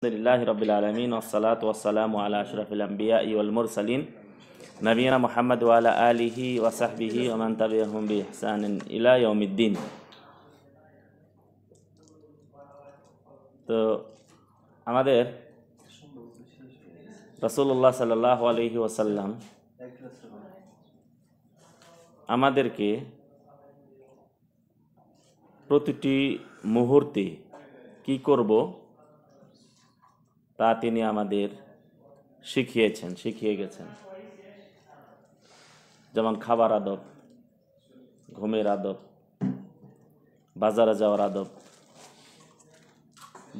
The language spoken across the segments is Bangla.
الحمد لله رب العالمين والصلاة والسلام على أشرف الأنبياء والمرسلين نبينا محمد وعلى آله وصحبه ومن تبعهم بإحسان إلى يوم الدين তো আমাদের রসুল্লাহ সাল্লাহ আলহি ওসাল্লাম আমাদেরকে প্রতিটি মুহূর্তে কি করব তা তিনি আমাদের শিখিয়েছেন শিখিয়ে গেছেন যেমন খাবার আদব ঘুমের আদব বাজারে যাওয়ার আদব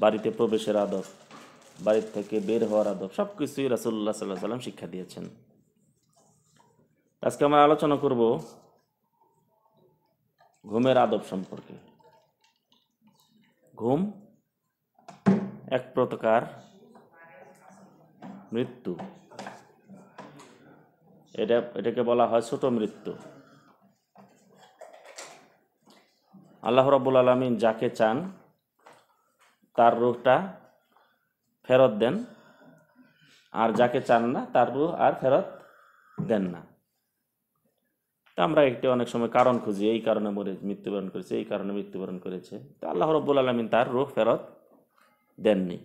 বাড়িতে প্রবেশের আদব বাড়ির থেকে বের হওয়ার আদব সব কিছুই রাসুল্লাহ সাল্লাহ সাল্লাম শিক্ষা দিয়েছেন আজকে আমরা আলোচনা করব ঘুমের আদব সম্পর্কে ঘুম এক প্রকার মৃত্যু এটা এটাকে বলা হয় ছোট মৃত্যু আল্লাহ রব্বুল আলমিন যাকে চান তার রুহটা ফেরত দেন আর যাকে চান না তার রুহ আর ফেরত দেন না আমরা একটি অনেক সময় কারণ খুঁজি এই কারণে মরে মৃত্যুবরণ করেছে এই কারণে মৃত্যুবরণ করেছে তো আল্লাহ রব্বুল আলমিন তার রুহ ফেরত দেননি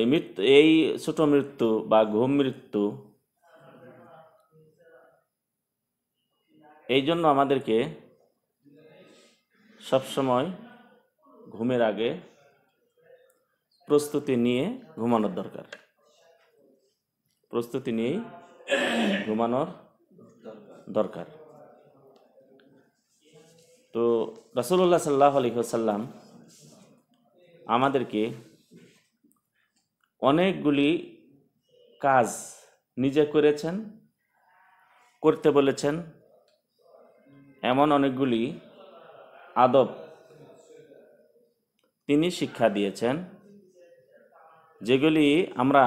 এই মৃত্যু এই ছোট মৃত্যু বা ঘুম মৃত্যু এই জন্য আমাদেরকে সবসময় ঘুমের আগে প্রস্তুতি নিয়ে ঘুমানোর দরকার প্রস্তুতি নিয়েই ঘুমানোর দরকার তো রসুল্লাহ সাল্লাহ সাল্লাম আমাদেরকে অনেকগুলি কাজ নিজে করেছেন করতে বলেছেন এমন অনেকগুলি আদব তিনি শিক্ষা দিয়েছেন যেগুলি আমরা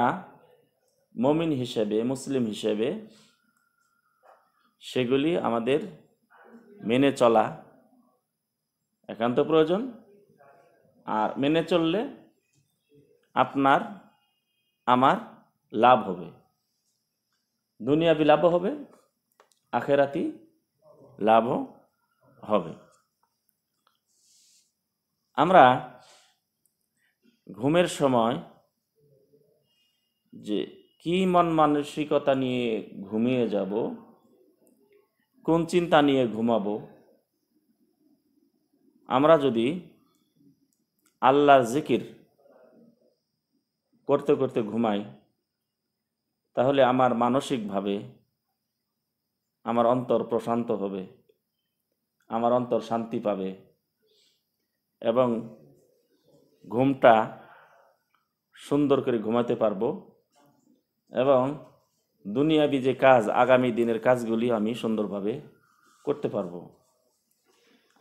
মমিন হিসেবে মুসলিম হিসেবে সেগুলি আমাদের মেনে চলা একান্ত প্রয়োজন আর মেনে চললে আপনার আমার লাভ হবে দুনিয়াবি লাভও হবে আখেরাতি লাভও হবে আমরা ঘুমের সময় যে কি মন মানসিকতা নিয়ে ঘুমিয়ে যাব কোন চিন্তা নিয়ে ঘুমাবো আমরা যদি আল্লাহর জিকির করতে করতে ঘুমাই তাহলে আমার মানসিকভাবে আমার অন্তর প্রশান্ত হবে আমার অন্তর শান্তি পাবে এবং ঘুমটা সুন্দর করে ঘুমাতে পারবো এবং দুনিয়াবি যে কাজ আগামী দিনের কাজগুলি আমি সুন্দরভাবে করতে পারবো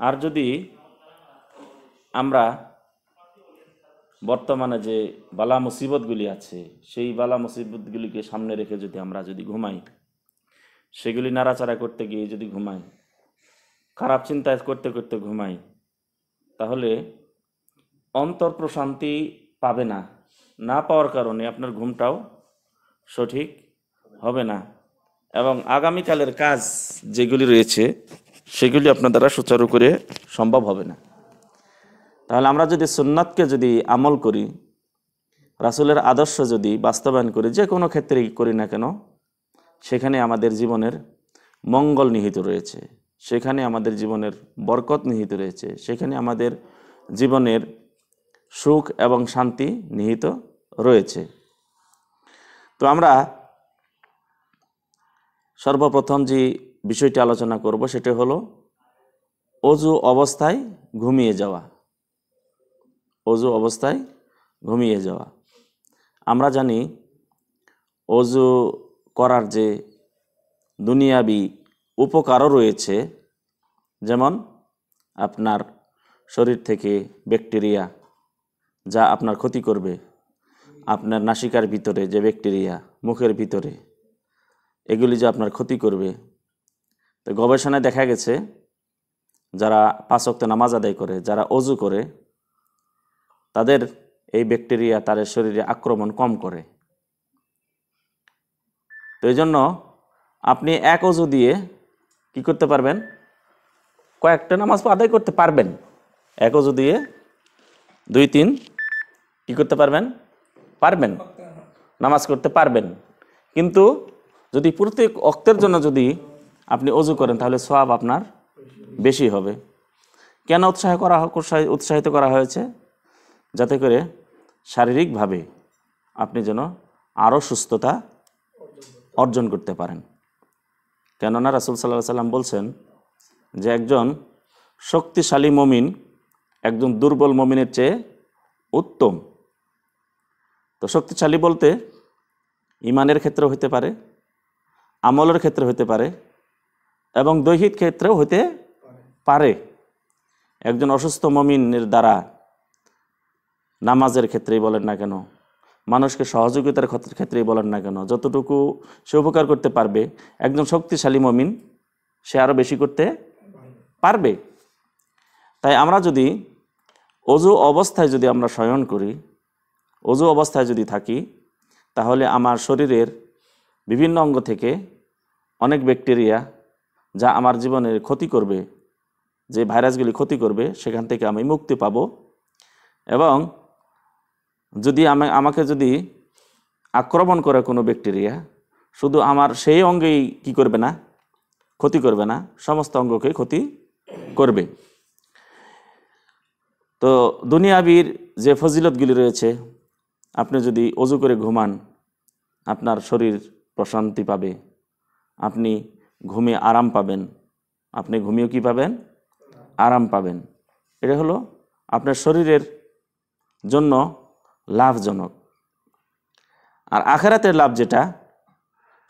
আর যদি আমরা বর্তমানে যে বালা মুসিবতগুলি আছে সেই বালা মুসিবতগুলিকে সামনে রেখে যদি আমরা যদি ঘুমাই সেগুলি নাড়াচাড়া করতে গিয়ে যদি ঘুমাই খারাপ চিন্তা করতে করতে ঘুমাই তাহলে অন্তর প্রশান্তি পাবে না না পাওয়ার কারণে আপনার ঘুমটাও সঠিক হবে না এবং আগামীকালের কাজ যেগুলি রয়েছে সেগুলি আপনার দ্বারা সুচারু করে সম্ভব হবে না তাহলে আমরা যদি সুন্নাতকে যদি আমল করি রাসুলের আদর্শ যদি বাস্তবায়ন করি যে কোনো ক্ষেত্রে করি না কেন সেখানে আমাদের জীবনের মঙ্গল নিহিত রয়েছে সেখানে আমাদের জীবনের বরকত নিহিত রয়েছে সেখানে আমাদের জীবনের সুখ এবং শান্তি নিহিত রয়েছে তো আমরা সর্বপ্রথম যে বিষয়টি আলোচনা করব সেটা হলো অজু অবস্থায় ঘুমিয়ে যাওয়া অজু অবস্থায় ঘুমিয়ে যাওয়া আমরা জানি অজু করার যে দুনিয়াবি উপকারও রয়েছে যেমন আপনার শরীর থেকে ব্যাকটেরিয়া যা আপনার ক্ষতি করবে আপনার নাসিকার ভিতরে যে ব্যাকটেরিয়া মুখের ভিতরে এগুলি যে আপনার ক্ষতি করবে তো গবেষণায় দেখা গেছে যারা পাঁচ পাঁচক্ত নামাজ আদায় করে যারা অজু করে তাদের এই ব্যাকটেরিয়া তাদের শরীরে আক্রমণ কম করে তো এই জন্য আপনি এক অজু দিয়ে কি করতে পারবেন কয়েকটা নামাজ আদায় করতে পারবেন এক অজু দিয়ে দুই তিন কি করতে পারবেন পারবেন নামাজ করতে পারবেন কিন্তু যদি প্রত্যেক অক্তের জন্য যদি আপনি অজু করেন তাহলে সব আপনার বেশি হবে কেন উৎসাহ করা উৎসাহিত করা হয়েছে যাতে করে শারীরিকভাবে আপনি যেন আরও সুস্থতা অর্জন করতে পারেন কেননা রাসুল সাল্লাহ সাল্লাম বলছেন যে একজন শক্তিশালী মমিন একজন দুর্বল মমিনের চেয়ে উত্তম তো শক্তিশালী বলতে ইমানের ক্ষেত্রে হতে পারে আমলের ক্ষেত্রে হতে পারে এবং দৈহিক ক্ষেত্রেও হতে পারে একজন অসুস্থ মমিনের দ্বারা নামাজের ক্ষেত্রেই বলেন না কেন মানুষকে সহযোগিতার ক্ষেত্রেই বলেন না কেন যতটুকু সে উপকার করতে পারবে একজন শক্তিশালী মমিন সে আরও বেশি করতে পারবে তাই আমরা যদি অজু অবস্থায় যদি আমরা শয়ন করি অজু অবস্থায় যদি থাকি তাহলে আমার শরীরের বিভিন্ন অঙ্গ থেকে অনেক ব্যাকটেরিয়া যা আমার জীবনের ক্ষতি করবে যে ভাইরাসগুলি ক্ষতি করবে সেখান থেকে আমি মুক্তি পাব এবং যদি আমাকে যদি আক্রমণ করে কোনো ব্যাকটেরিয়া শুধু আমার সেই অঙ্গেই কি করবে না ক্ষতি করবে না সমস্ত অঙ্গকে ক্ষতি করবে তো দুনিয়াবির যে ফজিলতগুলি রয়েছে আপনি যদি অজু করে ঘুমান আপনার শরীর প্রশান্তি পাবে আপনি ঘুমে আরাম পাবেন আপনি ঘুমিয়ে কি পাবেন আরাম পাবেন এটা হলো আপনার শরীরের জন্য লাভজনক আর আখেরাতের লাভ যেটা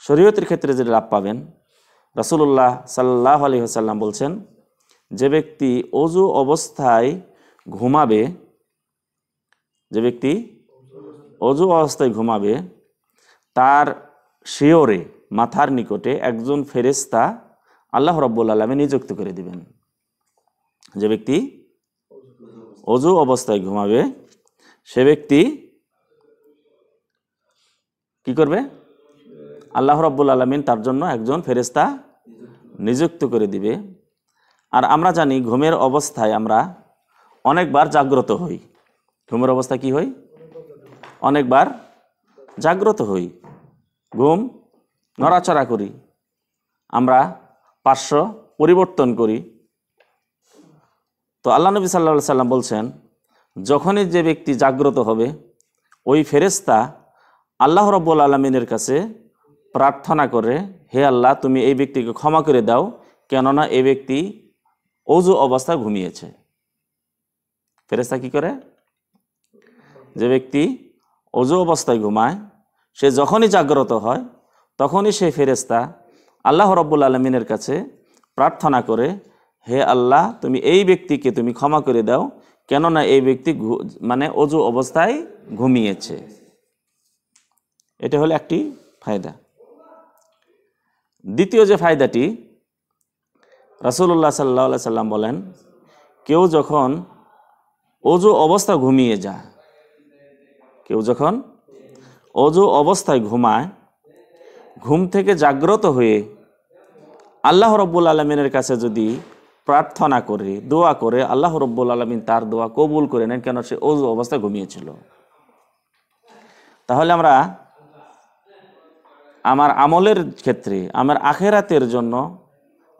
শরীয়তের ক্ষেত্রে যে লাভ পাবেন রাসুল্লাহ সাল্লাহ আলী হাসাল্লাম বলছেন যে ব্যক্তি অজু অবস্থায় ঘুমাবে যে ব্যক্তি অজু অবস্থায় ঘুমাবে তার শিওরে মাথার নিকটে একজন ফেরেস্তা আল্লাহ রব্বুল আলমে নিযুক্ত করে দিবেন যে ব্যক্তি অজু অবস্থায় ঘুমাবে সে ব্যক্তি কি করবে আল্লাহ রব্বুল আলমিন তার জন্য একজন ফেরেস্তা নিযুক্ত করে দিবে আর আমরা জানি ঘুমের অবস্থায় আমরা অনেকবার জাগ্রত হই ঘুমের অবস্থা কি হই অনেকবার জাগ্রত হই ঘুম নড়াচড়া করি আমরা পার্শ্ব পরিবর্তন করি তো আল্লাহ নবী সাল্লা সাল্লাম বলছেন যখনই যে ব্যক্তি জাগ্রত হবে ওই ফেরেস্তা আল্লাহ রব্বুল আলমিনের কাছে প্রার্থনা করে হে আল্লাহ তুমি এই ব্যক্তিকে ক্ষমা করে দাও কেননা এই ব্যক্তি অজু অবস্থা ঘুমিয়েছে ফেরেস্তা কি করে যে ব্যক্তি অজু অবস্থায় ঘুমায় সে যখনই জাগ্রত হয় তখনই সেই ফেরেস্তা আল্লাহ রব্বুল আলমিনের কাছে প্রার্থনা করে হে আল্লাহ তুমি এই ব্যক্তিকে তুমি ক্ষমা করে দাও কেননা এই ব্যক্তি মানে অজু অবস্থায় ঘুমিয়েছে এটা হলো একটি ফায়দা দ্বিতীয় যে ফায়দাটি রাসুল্লাহ সাল্লা সাল্লাম বলেন কেউ যখন অজু অবস্থা ঘুমিয়ে যায় কেউ যখন অজু অবস্থায় ঘুমায় ঘুম থেকে জাগ্রত হয়ে আল্লাহ রব্বুল আলমিনের কাছে যদি প্রার্থনা করে দোয়া করে আল্লাহ রব্বুল আলমিন তার দোয়া কবুল করে নেন কেন সে অজু অবস্থায় ঘুমিয়েছিল তাহলে আমরা আমার আমলের ক্ষেত্রে আমার আখেরাতের জন্য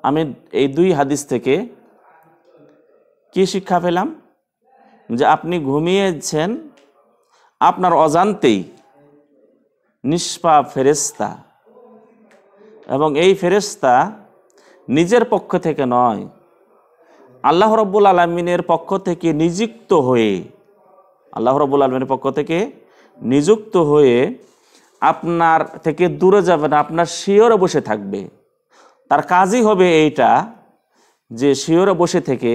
আমি এই দুই হাদিস থেকে কি শিক্ষা পেলাম যে আপনি ঘুমিয়েছেন আপনার অজান্তেই নিষ্পা ফেরেস্তা এবং এই ফেরেস্তা নিজের পক্ষ থেকে নয় আল্লাহ রব্বুল আলমিনের পক্ষ থেকে নিযুক্ত হয়ে আল্লাহ রব্বুল আলমিনের পক্ষ থেকে নিযুক্ত হয়ে আপনার থেকে দূরে যাবে না আপনার শিওরে বসে থাকবে তার কাজই হবে এইটা যে শিওরে বসে থেকে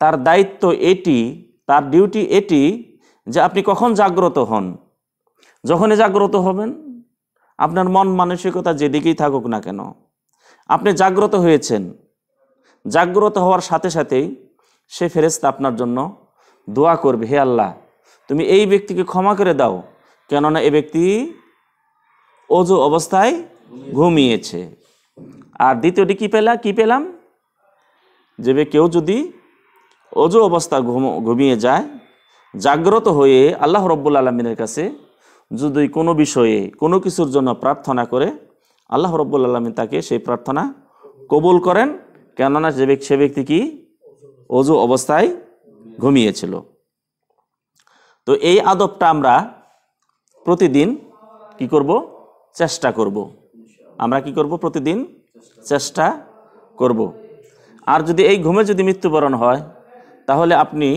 তার দায়িত্ব এটি তার ডিউটি এটি যে আপনি কখন জাগ্রত হন যখনই জাগ্রত হবেন আপনার মন মানসিকতা যেদিকেই থাকুক না কেন আপনি জাগ্রত হয়েছেন জাগ্রত হওয়ার সাথে সাথেই সে ফেরেস্তা আপনার জন্য দোয়া করবে হে আল্লাহ তুমি এই ব্যক্তিকে ক্ষমা করে দাও কেননা এ ব্যক্তি অজু অবস্থায় ঘুমিয়েছে আর দ্বিতীয়টি কী পেলা কী পেলাম যে কেউ যদি অজু অবস্থা ঘুমিয়ে যায় জাগ্রত হয়ে আল্লাহ রব্বুল আলমিনের কাছে যদি কোনো বিষয়ে কোনো কিছুর জন্য প্রার্থনা করে আল্লাহ রব্বুল আলমিন তাকে সেই প্রার্থনা কবুল করেন কেননা যে ব্যক্তি সে ব্যক্তি কি অজু অবস্থায় ঘুমিয়েছিল তো এই আদবটা আমরা প্রতিদিন কি করব চেষ্টা করব আমরা কি করব প্রতিদিন চেষ্টা করব আর যদি এই ঘুমে যদি মৃত্যুবরণ হয় তাহলে আপনি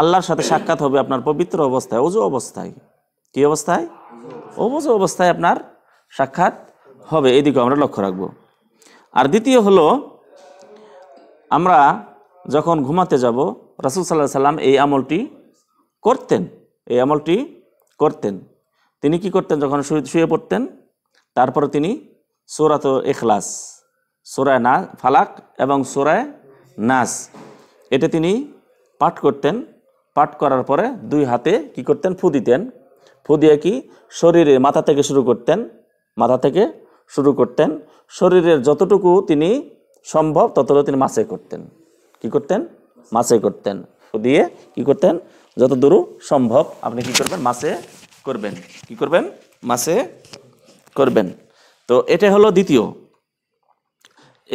আল্লাহর সাথে সাক্ষাৎ হবে আপনার পবিত্র অবস্থায় অজু অবস্থায় কি অবস্থায় অবজু অবস্থায় আপনার সাক্ষাৎ হবে এদিকে আমরা লক্ষ্য রাখব আর দ্বিতীয় হলো আমরা যখন ঘুমাতে যাব রাসুল সাল্লাহ সাল্লাম এই আমলটি করতেন এই আমলটি করতেন তিনি কি করতেন যখন শুয়ে পড়তেন তারপরে তিনি সোরাত এখলাস সোরায় না ফালাক এবং সোরায় নাস এটা তিনি পাঠ করতেন পাঠ করার পরে দুই হাতে কি করতেন ফু দিতেন ফু দিয়ে কি শরীরে মাথা থেকে শুরু করতেন মাথা থেকে শুরু করতেন শরীরের যতটুকু তিনি সম্ভব ততটা তিনি মাসে করতেন কি করতেন মাসে করতেন দিয়ে কি করতেন যত দূর সম্ভব আপনি কি করবেন মাসে করবেন কি করবেন মাসে করবেন তো এটা হলো দ্বিতীয়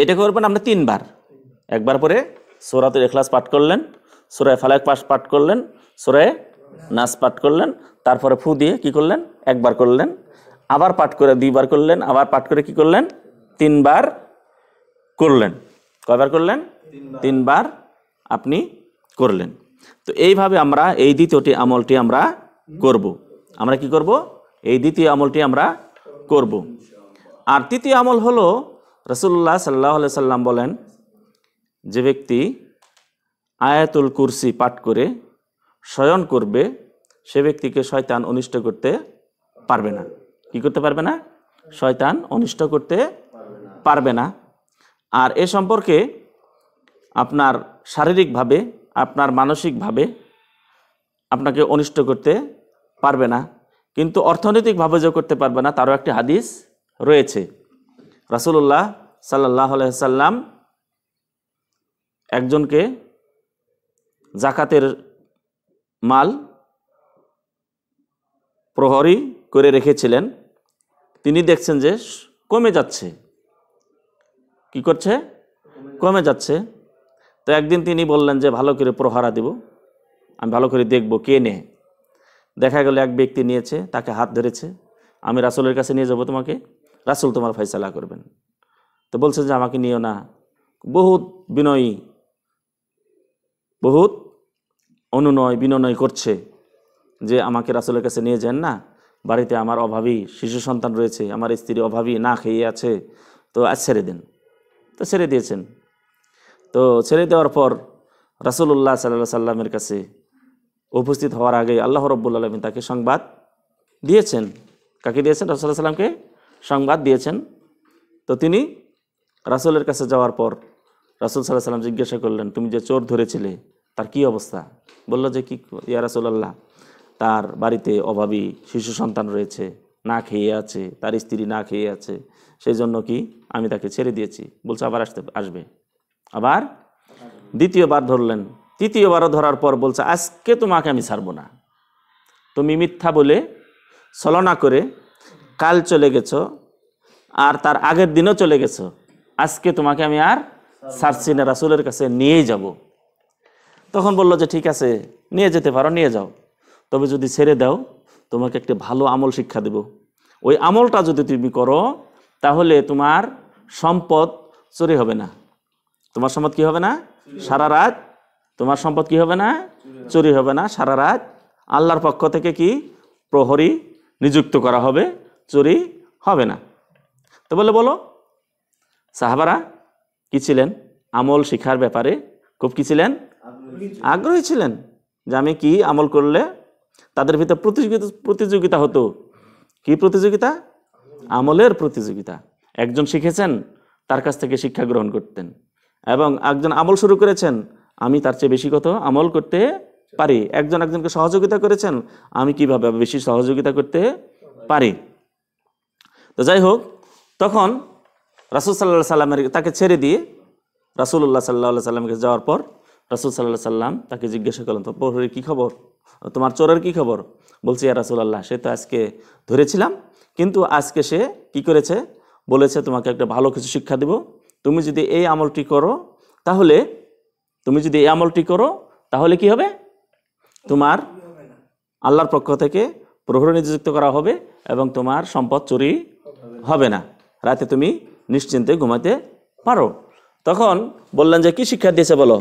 এটা করবেন আপনি তিনবার একবার পরে সোরাতের এখলাস পাঠ করলেন সোরায় ফালাক পাশ পাঠ করলেন সোরায় নাচ পাঠ করলেন তারপরে ফু দিয়ে কি করলেন একবার করলেন আবার পাঠ করে দুইবার করলেন আবার পাঠ করে কি করলেন তিনবার করলেন কয়বার করলেন তিনবার আপনি করলেন তো এইভাবে আমরা এই দ্বিতীয়টি আমলটি আমরা করব। আমরা কি করব এই দ্বিতীয় আমলটি আমরা করব। আর তৃতীয় আমল হলো রসুল্লাহ সাল্লাহ সাল্লাম বলেন যে ব্যক্তি আয়াতুল কুরসি পাঠ করে শয়ন করবে সে ব্যক্তিকে শয়তান অনিষ্ট করতে পারবে না কি করতে পারবে না শয়তান অনিষ্ট করতে পারবে না আর এ সম্পর্কে আপনার শারীরিকভাবে আপনার মানসিকভাবে আপনাকে অনিষ্ট করতে পারবে না কিন্তু অর্থনৈতিকভাবে যে করতে পারবে না তারও একটি হাদিস রয়েছে রাসুল্লাহ সাল্লাহ সাল্লাম একজনকে জাকাতের মাল প্রহরী করে রেখেছিলেন তিনি দেখছেন যে কমে যাচ্ছে কি করছে কমে যাচ্ছে তো একদিন তিনি বললেন যে ভালো করে প্রহারা দিব আমি ভালো করে দেখব কে নে দেখা গেল এক ব্যক্তি নিয়েছে তাকে হাত ধরেছে আমি রাসুলের কাছে নিয়ে যাব তোমাকে রাসুল তোমার ফয়সালা করবেন তো বলছে যে আমাকে নিও না বহুত বিনয়ী বহুত অনুনয় বিনয় করছে যে আমাকে রাসুলের কাছে নিয়ে যান না বাড়িতে আমার অভাবী শিশু সন্তান রয়েছে আমার স্ত্রী অভাবী না খেয়ে আছে তো আজ ছেড়ে দিন তো ছেড়ে দিয়েছেন তো ছেড়ে দেওয়ার পর রাসুল্লাহ সাল্লাহ সাল্লামের কাছে উপস্থিত হওয়ার আগে আল্লাহ রব্বুল আলমী তাকে সংবাদ দিয়েছেন কাকে দিয়েছেন রাসুল্লাহ সাল্লামকে সংবাদ দিয়েছেন তো তিনি রাসুলের কাছে যাওয়ার পর রাসুল সাল্লাহ সাল্লাম জিজ্ঞাসা করলেন তুমি যে চোর ধরেছিলে তার কি অবস্থা বলল যে কি ইয়া রাসুল্লাহ তার বাড়িতে অভাবী শিশু সন্তান রয়েছে না খেয়ে আছে তার স্ত্রী না খেয়ে আছে সেই জন্য কি আমি তাকে ছেড়ে দিয়েছি বলছে আবার আসতে আসবে আবার দ্বিতীয়বার ধরলেন তৃতীয়বারও ধরার পর বলছে আজকে তোমাকে আমি ছাড়ব না তুমি মিথ্যা বলে ছলনা করে কাল চলে গেছো আর তার আগের দিনও চলে গেছো আজকে তোমাকে আমি আর ছাড়ছি না রাসুলের কাছে নিয়েই যাব তখন বলল যে ঠিক আছে নিয়ে যেতে পারো নিয়ে যাও তবে যদি ছেড়ে দাও তোমাকে একটি ভালো আমল শিক্ষা দেব ওই আমলটা যদি তুমি করো তাহলে তোমার সম্পদ চুরি হবে না তোমার সম্পদ কি হবে না সারা রাত তোমার সম্পদ কি হবে না চুরি হবে না সারা রাত আল্লাহর পক্ষ থেকে কি প্রহরী নিযুক্ত করা হবে চুরি হবে না তো বলে বলো সাহাবারা কি ছিলেন আমল শিখার ব্যাপারে খুব কি ছিলেন আগ্রহী ছিলেন যে আমি কি আমল করলে তাদের ভিতরে প্রতিযোগিতা প্রতিযোগিতা হতো কি প্রতিযোগিতা আমলের প্রতিযোগিতা একজন শিখেছেন তার কাছ থেকে শিক্ষা গ্রহণ করতেন এবং একজন আমল শুরু করেছেন আমি তার চেয়ে বেশি কত আমল করতে পারি একজন একজনকে সহযোগিতা করেছেন আমি কিভাবে বেশি সহযোগিতা করতে পারি তো যাই হোক তখন রাসুল সাল্লাহ সাল্লামের তাকে ছেড়ে দিয়ে রাসুল্লাহ সাল্লাহ সাল্লামকে যাওয়ার পর রাসুল সাল্লাহ সাল্লাম তাকে জিজ্ঞাসা করলেন তো প্রহরের কী খবর তোমার চোরের কী খবর বলছি আর রাসুল আল্লাহ সে তো আজকে ধরেছিলাম কিন্তু আজকে সে কি করেছে বলেছে তোমাকে একটা ভালো কিছু শিক্ষা দেব তুমি যদি এই আমলটি করো তাহলে তুমি যদি এই আমলটি করো তাহলে কি হবে তোমার আল্লাহর পক্ষ থেকে প্রহর নিযুক্ত করা হবে এবং তোমার সম্পদ চুরি হবে না রাতে তুমি নিশ্চিন্তে ঘুমাতে পারো তখন বললেন যে কি শিক্ষা দিয়েছে বলো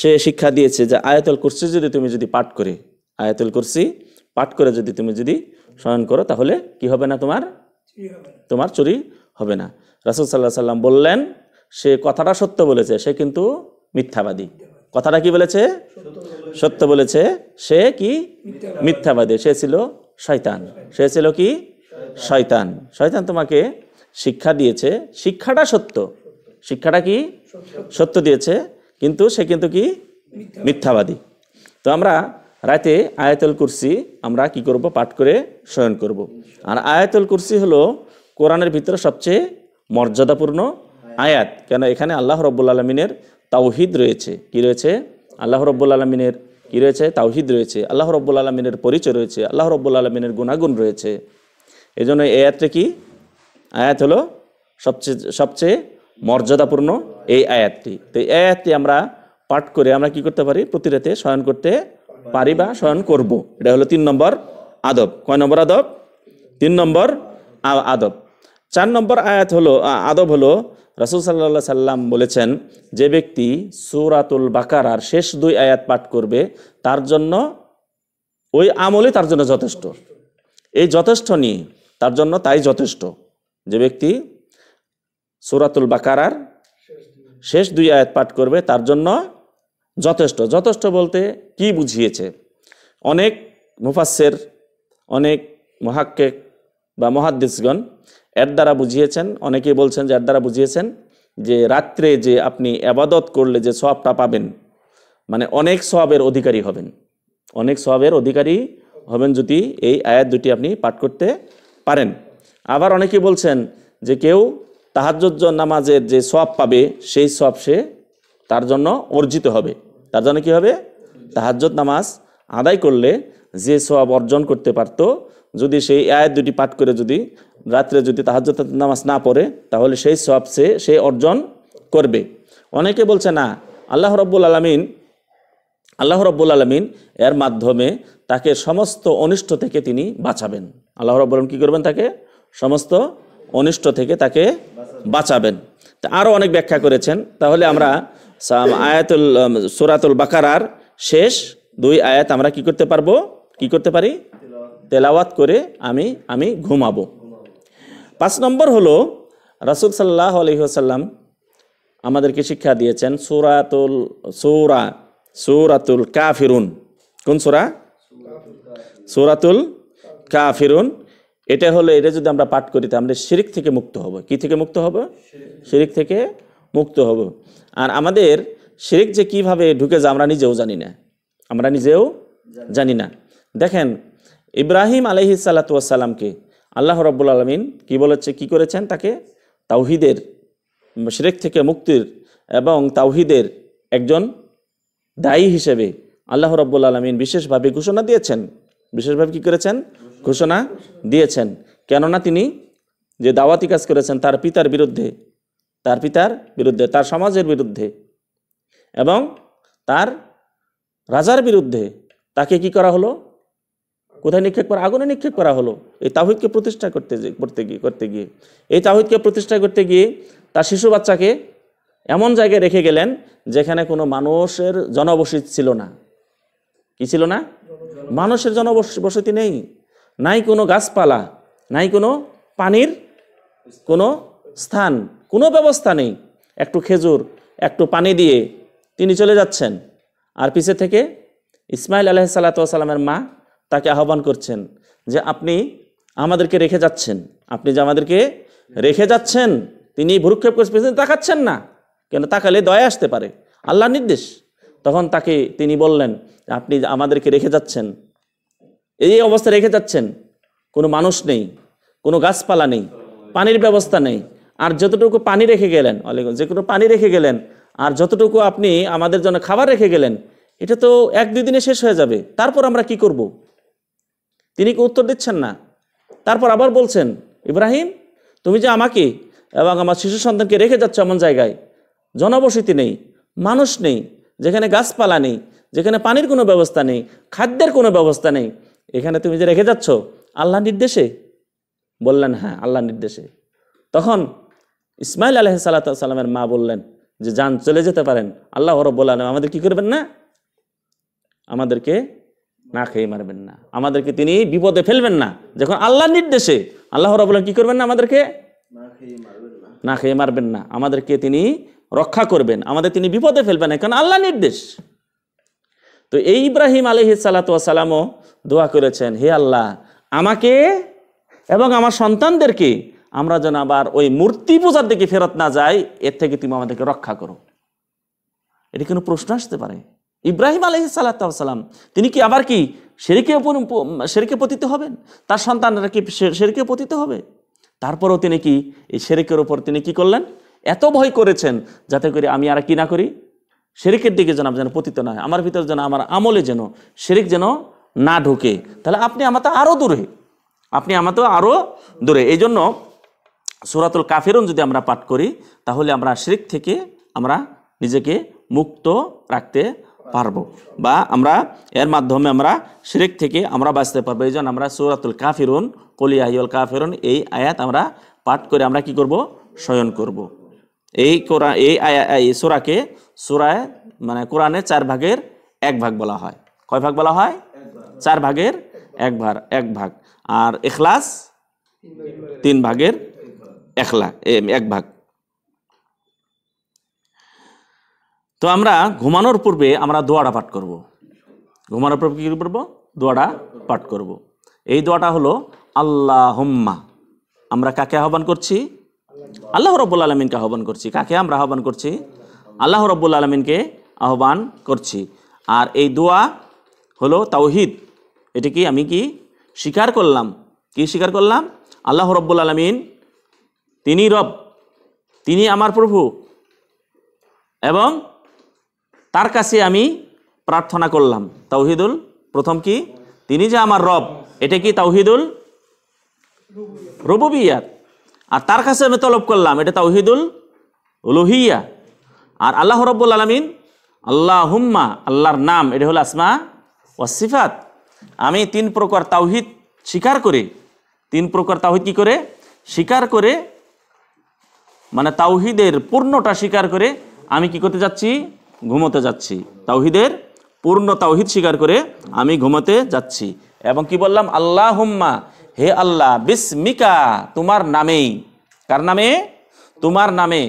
সে শিক্ষা দিয়েছে যে আয়াতুল কুরসি যদি তুমি যদি পাঠ করে আয়াতুল কুরসি পাঠ করে যদি তুমি যদি শয়ন করো তাহলে কি হবে না তোমার তোমার চুরি হবে না রাসুল সাল্লাহ সাল্লাম বললেন সে কথাটা সত্য বলেছে সে কিন্তু মিথ্যাবাদী কথাটা কি বলেছে সত্য বলেছে সে কি মিথ্যাবাদী সে ছিল শয়তান সে ছিল কি শয়তান শয়তান তোমাকে শিক্ষা দিয়েছে শিক্ষাটা সত্য শিক্ষাটা কি সত্য দিয়েছে কিন্তু সে কিন্তু কি মিথ্যাবাদী তো আমরা রাতে আয়াতল কুরসি আমরা কি করব পাঠ করে শয়ন করব। আর আয়াতল কুরসি হলো কোরআনের ভিতরে সবচেয়ে মর্যাদাপূর্ণ আয়াত কেন এখানে আল্লাহ রব্বুল আলমিনের তাওহিদ রয়েছে কি রয়েছে আল্লাহ রব্বুল আলমিনের কী রয়েছে তাওহিদ রয়েছে আল্লাহ রব্বুল আলমিনের পরিচয় রয়েছে আল্লাহ রব্বুল আলমিনের গুণাগুণ রয়েছে জন্য এই আয়াতটা কি আয়াত হলো সবচেয়ে সবচেয়ে মর্যাদাপূর্ণ এই আয়াতটি তো এই আয়াতটি আমরা পাঠ করে আমরা কি করতে পারি প্রতি রাতে শয়ন করতে পারি বা শয়ন করব। এটা হলো তিন নম্বর আদব কয় নম্বর আদব তিন নম্বর আদব চার নম্বর আয়াত হলো আদব হলো রাসুল সাল্লাহ সাল্লাম বলেছেন যে ব্যক্তি সুরাতুল বাকারার শেষ দুই আয়াত পাঠ করবে তার জন্য ওই আমলে তার জন্য যথেষ্ট এই যথেষ্ট নিয়ে তার জন্য তাই যথেষ্ট যে ব্যক্তি সুরাতুল বাকারার শেষ দুই আয়াত পাঠ করবে তার জন্য যথেষ্ট যথেষ্ট বলতে কি বুঝিয়েছে অনেক মুফাসের অনেক মহাক্কে বা মহাদ্দেশগণ এর দ্বারা বুঝিয়েছেন অনেকেই বলছেন যে এর দ্বারা বুঝিয়েছেন যে রাত্রে যে আপনি আবাদত করলে যে সবটা পাবেন মানে অনেক সবের অধিকারী হবেন অনেক সবের অধিকারী হবেন যদি এই আয়াত দুটি আপনি পাঠ করতে পারেন আবার অনেকে বলছেন যে কেউ তাহাজ্জ নামাজের যে সব পাবে সেই সব সে তার জন্য অর্জিত হবে তার জন্য কী হবে তাহাজ্জত নামাজ আদায় করলে যে সব অর্জন করতে পারত যদি সেই আয় দুটি পাঠ করে যদি রাত্রে যদি তাহাজ্জত নামাজ না পড়ে তাহলে সেই সব সে সে অর্জন করবে অনেকে বলছে না আল্লাহ রব্বুল আলমিন আল্লাহ রব্বুল আলমিন এর মাধ্যমে তাকে সমস্ত অনিষ্ট থেকে তিনি বাঁচাবেন আল্লাহ রব্বুল আলম কী করবেন তাকে সমস্ত অনিষ্ট থেকে তাকে বাঁচাবেন তা আরও অনেক ব্যাখ্যা করেছেন তাহলে আমরা আয়াতুল সুরাতুল বাকারার শেষ দুই আয়াত আমরা কি করতে পারবো কি করতে পারি তেলাওয়াত করে আমি আমি ঘুমাবো পাঁচ নম্বর হলো রাসুল সাল্লাহ আলহিহাসাল্লাম আমাদেরকে শিক্ষা দিয়েছেন সুরাতুল সৌরা সৌরাতুল কাফিরুন কোন সুরা সৌরাতুল কাফিরুন এটা হলো এটা যদি আমরা পাঠ করি তাহলে শিরিক থেকে মুক্ত হব কি থেকে মুক্ত হব শিরিক থেকে মুক্ত হব আর আমাদের শেখ যে কিভাবে ঢুকে যা আমরা নিজেও জানি না আমরা নিজেও জানি না দেখেন ইব্রাহিম আলহি সাল্লাতুয়াসাল্লামকে আল্লাহ রব্বুল আলমিন কি বলেছে কি করেছেন তাকে তাওহিদের শেখ থেকে মুক্তির এবং তাওহিদের একজন দায়ী হিসেবে আল্লাহ রব্বুল আলমিন বিশেষভাবে ঘোষণা দিয়েছেন বিশেষভাবে কি করেছেন ঘোষণা দিয়েছেন কেননা তিনি যে দাওয়াতি কাজ করেছেন তার পিতার বিরুদ্ধে তার পিতার বিরুদ্ধে তার সমাজের বিরুদ্ধে এবং তার রাজার বিরুদ্ধে তাকে কি করা হলো কোথায় নিক্ষেপ করা আগুনে নিক্ষেপ করা হলো এই তাহিদকে প্রতিষ্ঠা করতে করতে গিয়ে করতে গিয়ে এই তাহিদকে প্রতিষ্ঠা করতে গিয়ে তার শিশু বাচ্চাকে এমন জায়গায় রেখে গেলেন যেখানে কোনো মানুষের জনবসতি ছিল না কি ছিল না মানুষের জনবসতি নেই নাই কোনো গাছপালা নাই কোনো পানির কোনো স্থান কোনো ব্যবস্থা নেই একটু খেজুর একটু পানি দিয়ে তিনি চলে যাচ্ছেন আর পিছে থেকে ইসমাইল আলহ সাল্লাতামের মা তাকে আহ্বান করছেন যে আপনি আমাদেরকে রেখে যাচ্ছেন আপনি যে আমাদেরকে রেখে যাচ্ছেন তিনি ভুরুক্ষেপ করে পিছনে তাকাচ্ছেন না কেন তাকালে দয়া আসতে পারে আল্লাহর নির্দেশ তখন তাকে তিনি বললেন আপনি আমাদেরকে রেখে যাচ্ছেন এই অবস্থা রেখে যাচ্ছেন কোনো মানুষ নেই কোনো গাছপালা নেই পানির ব্যবস্থা নেই আর যতটুকু পানি রেখে গেলেন ওয়ালাইকুম যে কোনো পানি রেখে গেলেন আর যতটুকু আপনি আমাদের জন্য খাবার রেখে গেলেন এটা তো এক দুই দিনে শেষ হয়ে যাবে তারপর আমরা কি করব। তিনি কি উত্তর দিচ্ছেন না তারপর আবার বলছেন ইব্রাহিম তুমি যে আমাকে এবং আমার শিশু সন্তানকে রেখে যাচ্ছ এমন জায়গায় জনবসতি নেই মানুষ নেই যেখানে গাছপালা নেই যেখানে পানির কোনো ব্যবস্থা নেই খাদ্যের কোনো ব্যবস্থা নেই এখানে তুমি যে রেখে যাচ্ছ আল্লাহ নির্দেশে বললেন হ্যাঁ আল্লাহ নির্দেশে তখন ইসমাইল আলহ সাল্লামের মা বললেন যে যান চলে যেতে পারেন আল্লাহ রব্বুল বলেন আমাদের কি করবেন না আমাদেরকে না খেয়ে মারবেন না আমাদেরকে তিনি বিপদে ফেলবেন না যখন আল্লাহ নির্দেশে আল্লাহ বলেন কি করবেন না আমাদেরকে না খেয়ে মারবেন না আমাদেরকে তিনি রক্ষা করবেন আমাদের তিনি বিপদে ফেলবেন না কারণ আল্লাহ নির্দেশ তো এই ইব্রাহিম আলহ সালাতামও দোয়া করেছেন হে আল্লাহ আমাকে এবং আমার সন্তানদেরকে আমরা যেন আবার ওই মূর্তি পূজার দিকে ফেরত না যাই এর থেকে তুমি আমাদেরকে রক্ষা করো এটি কোনো প্রশ্ন আসতে পারে ইব্রাহিম আলহি সাল্লাম তিনি কি আবার কি সেরিকে সেরিকে পতিত হবেন তার সন্তানরা কি সেরিকে পতিত হবে তারপরেও তিনি কি এই সেরিকের ওপর তিনি কি করলেন এত ভয় করেছেন যাতে করে আমি আর কি না করি শেরিকের দিকে যেন যেন পতিত না হয় আমার ভিতরে যেন আমার আমলে যেন শেরিক যেন না ঢুকে তাহলে আপনি আমার তো আরও দূরে আপনি আমার তো আরও দূরে এই জন্য সুরাতুল কাফেরুন যদি আমরা পাঠ করি তাহলে আমরা শিরিক থেকে আমরা নিজেকে মুক্ত রাখতে পারবো বা আমরা এর মাধ্যমে আমরা শিরিক থেকে আমরা বাঁচতে পারবো এই জন্য আমরা সুরাতুল কাফিরুন কলিয়াহিউল কাফিরুন এই আয়াত আমরা পাঠ করে আমরা কি করব শয়ন করব। এই কোরআন এই আয়া এই সোরাকে সোরায় মানে কোরআনে চার ভাগের এক ভাগ বলা হয় কয় ভাগ বলা হয় চার ভাগের এক ভাগ এক ভাগ আর এখলাস তিন ভাগের একলা এক ভাগ তো আমরা ঘুমানোর পূর্বে আমরা দোয়াটা পাঠ করব। ঘুমানোর পূর্বে কী করবো দোয়াটা পাঠ করব। এই দোয়াটা হলো আল্লাহ হুম্মা আমরা কাকে আহ্বান করছি আল্লাহ রব্বুল আলমিনকে আহ্বান করছি কাকে আমরা আহ্বান করছি আল্লাহ রব্বুল আলমিনকে আহ্বান করছি আর এই দোয়া হলো তাওহিদ এটি কি আমি কি স্বীকার করলাম কি স্বীকার করলাম আল্লাহ রব্বুল আলমিন তিনি রব তিনি আমার প্রভু এবং তার কাছে আমি প্রার্থনা করলাম তাওহিদুল প্রথম কি তিনি যে আমার রব এটা কি তাওহিদুল রুবুবিয়াত আর তার কাছে আমি তলব করলাম এটা তাওহিদুল লোহিয়া আর আল্লাহ রব্বুল আলমিন আল্লাহ হুম্মা আল্লাহর নাম এটা হলো আসমা ওয়াসিফাত আমি তিন প্রকার তাওহিদ স্বীকার করে তিন প্রকার তাওহিদ কি করে স্বীকার করে মানে তাওহিদের পূর্ণটা স্বীকার করে আমি কি করতে যাচ্ছি ঘুমোতে যাচ্ছি তাওহিদের পূর্ণ তাওহিদ স্বীকার করে আমি ঘুমোতে যাচ্ছি এবং কি বললাম আল্লাহ হুম্মা হে আল্লাহ বিস্মিকা তোমার নামেই কার নামে তোমার নামে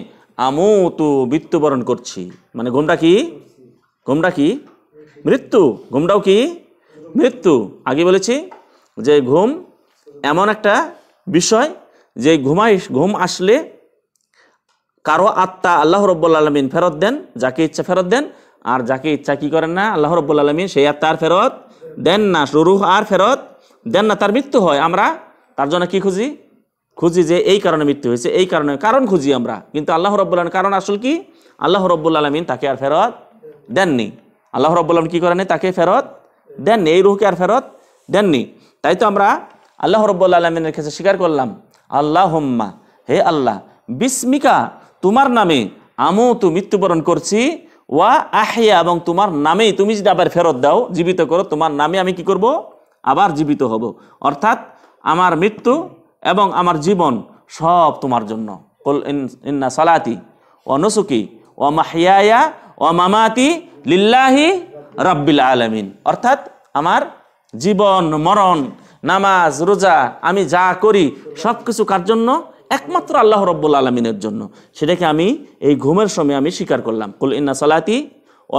আমু তু মৃত্যুবরণ করছি মানে ঘুমটা কি ঘুমটা কি মৃত্যু ঘুমটাও কি মৃত্যু আগে বলেছি যে ঘুম এমন একটা বিষয় যে ঘুমাই ঘুম আসলে কারো আত্মা আল্লাহ রব্বুল আলমিন ফেরত দেন যাকে ইচ্ছা ফেরত দেন আর যাকে ইচ্ছা কি করেন না আল্লাহ রব্বুল আলমিন সেই আত্মা আর ফেরত দেন না রুহ আর ফেরত দেন না তার মৃত্যু হয় আমরা তার জন্য কি খুঁজি খুঁজি যে এই কারণে মৃত্যু হয়েছে এই কারণে কারণ খুঁজি আমরা কিন্তু আল্লাহ রব্বুল আলম কারণ আসল কি আল্লাহ রব্বুল আলমিন তাকে আর ফেরত দেননি আল্লাহ রব্বুল আলম কী করেন তাকে ফেরত দেননি এই রুহকে আর ফেরত দেননি তাই তো আমরা আল্লাহ রব্বুল আলমিনের কাছে স্বীকার করলাম আল্লাহ হোম্মা হে আল্লাহ বিস্মিকা তোমার নামে আমও তো মৃত্যুবরণ করছি ওয়া আহিয়া এবং তোমার নামেই তুমি যদি আবার ফেরত দাও জীবিত করো তোমার নামে আমি কি করব আবার জীবিত হব অর্থাৎ আমার মৃত্যু এবং আমার জীবন সব তোমার জন্য সালাতি ও নসুকি ও মাহিয়ায়া ও মামাতি লিল্লাহি রব্বিল আলমিন অর্থাৎ আমার জীবন মরণ নামাজ রোজা আমি যা করি সব কিছু কার জন্য একমাত্র আল্লাহ রব্বুল আলমিনের জন্য সেটাকে আমি এই ঘুমের সময় আমি স্বীকার করলাম কুল ইন্না সালাতি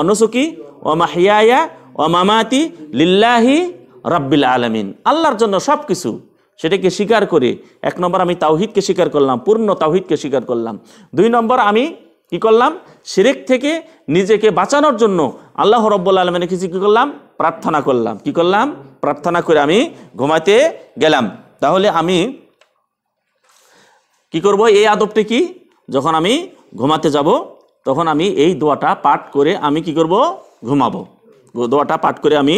অনসুকি ও মাহিয়ায়া ও মামাতি লিল্লাহি রব্বিল আলমিন আল্লাহর জন্য সব কিছু সেটাকে স্বীকার করে এক নম্বর আমি তাওহিদকে স্বীকার করলাম পূর্ণ তাওহিদকে স্বীকার করলাম দুই নম্বর আমি কি করলাম শিরেক থেকে নিজেকে বাঁচানোর জন্য আল্লাহ রব্বুল আলমিনে কিছু কী করলাম প্রার্থনা করলাম কি করলাম প্রার্থনা করে আমি ঘুমাতে গেলাম তাহলে আমি কি করব এই আদবটি কি যখন আমি ঘুমাতে যাব তখন আমি এই দোয়াটা পাঠ করে আমি কি করব ঘুমাবো দোয়াটা পাঠ করে আমি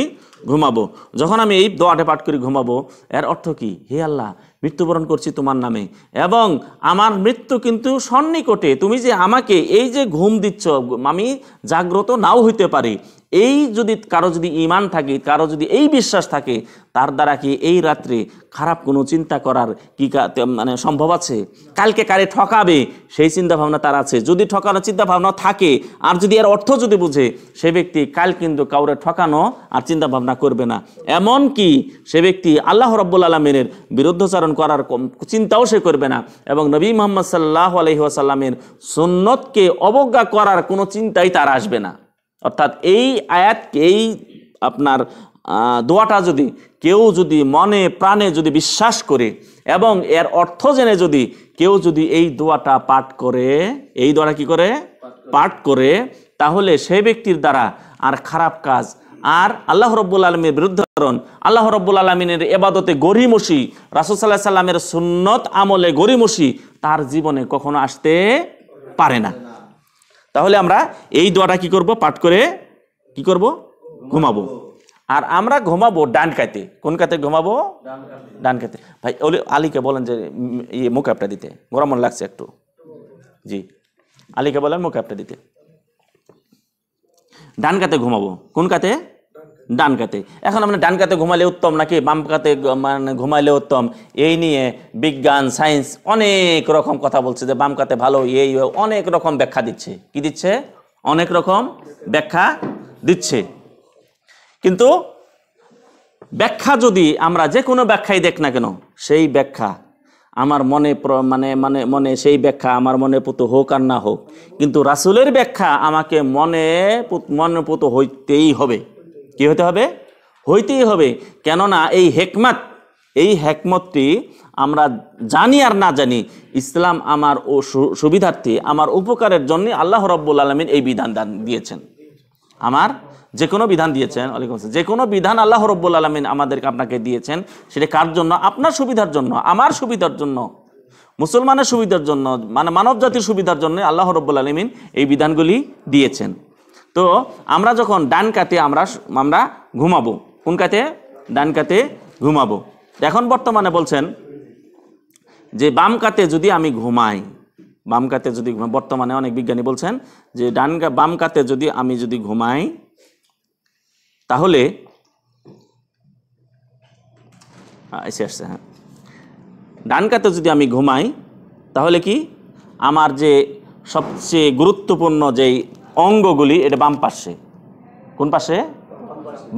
ঘুমাবো যখন আমি এই দোয়াটা পাঠ করে ঘুমাবো এর অর্থ কি হে আল্লাহ মৃত্যুবরণ করছি তোমার নামে এবং আমার মৃত্যু কিন্তু সন্নিকটে তুমি যে আমাকে এই যে ঘুম দিচ্ছ আমি জাগ্রত নাও হইতে পারি এই যদি কারো যদি ইমান থাকে কারো যদি এই বিশ্বাস থাকে তার দ্বারা কি এই রাত্রে খারাপ কোনো চিন্তা করার কি মানে সম্ভব আছে কালকে কারে ঠকাবে সেই চিন্তা ভাবনা তার আছে যদি ঠকানো চিন্তা ভাবনা থাকে আর যদি এর অর্থ যদি বুঝে সে ব্যক্তি কাল কিন্তু কাউরে ঠকানো আর চিন্তা ভাবনা করবে না এমন কি সে ব্যক্তি আল্লাহ রব্বুল আলমিনের বিরুদ্ধচারণ করার চিন্তাও সে করবে না এবং নবী মোহাম্মদ সাল্লাহ আলহিহাসাল্লামের সুন্নতকে অবজ্ঞা করার কোনো চিন্তাই তার আসবে না অর্থাৎ এই আয়াতকে এই আপনার দোয়াটা যদি কেউ যদি মনে প্রাণে যদি বিশ্বাস করে এবং এর অর্থ জেনে যদি কেউ যদি এই দোয়াটা পাঠ করে এই দোয়াটা কি করে পাঠ করে তাহলে সেই ব্যক্তির দ্বারা আর খারাপ কাজ আর আল্লাহ রব্বুল আলমীর বিরুদ্ধকরণ আল্লাহ রব্বুল আলমিনের এবাদতে গরিমসি রাসুসাল্লাহ সাল্লামের সুন্নত আমলে গরিমসি তার জীবনে কখনো আসতে পারে না তাহলে আমরা এই দোয়াটা কি করব পাঠ করে কি করব ঘুমাবো আর আমরা ঘুমাবো ডান কাতে কোন কাতে ঘুমাবো ডান কাতে ভাই ওলি আলীকে বলেন যে ইয়ে মোকাপটা দিতে গরম লাগছে একটু জি আলীকে বলেন মোকাপটা দিতে ডান কাতে ঘুমাবো কোন কাতে ডান কাতে এখন আমরা ডান কাতে ঘুমালে উত্তম নাকি বাম কাতে মানে ঘুমালে উত্তম এই নিয়ে বিজ্ঞান সায়েন্স অনেক রকম কথা বলছে যে বাম কাতে ভালো এই অনেক রকম ব্যাখ্যা দিচ্ছে কি দিচ্ছে অনেক রকম ব্যাখ্যা দিচ্ছে কিন্তু ব্যাখ্যা যদি আমরা যে কোনো ব্যাখ্যাই দেখ না কেন সেই ব্যাখ্যা আমার মনে মানে মানে মনে সেই ব্যাখ্যা আমার মনে পুত হোক আর না হোক কিন্তু রাসুলের ব্যাখ্যা আমাকে মনে মনে পুত হইতেই হবে কি হতে হবে হইতেই হবে কেননা এই হেকমত এই হেকমতটি আমরা জানি আর না জানি ইসলাম আমার ও সুবিধার্থে আমার উপকারের জন্য আল্লাহ রব্বুল আলমিন এই বিধান দান দিয়েছেন আমার যে কোনো বিধান দিয়েছেন আসসালাম যে কোনো বিধান আল্লাহ রব্বুল আলমিন আমাদেরকে আপনাকে দিয়েছেন সেটা কার জন্য আপনার সুবিধার জন্য আমার সুবিধার জন্য মুসলমানের সুবিধার জন্য মানে মানব জাতির সুবিধার জন্য আল্লাহ রব্বুল আলমিন এই বিধানগুলি দিয়েছেন তো আমরা যখন ডান কাতে আমরা আমরা ঘুমাবো কোন কাতে ডান কাতে ঘুমাবো এখন বর্তমানে বলছেন যে বাম কাতে যদি আমি ঘুমাই বাম কাতে যদি বর্তমানে অনেক বিজ্ঞানী বলছেন যে ডান বাম কাতে যদি আমি যদি ঘুমাই তাহলে এসে আসছে হ্যাঁ ডান কাতে যদি আমি ঘুমাই তাহলে কি আমার যে সবচেয়ে গুরুত্বপূর্ণ যেই অঙ্গগুলি এটা বাম পাশে কোন পাশে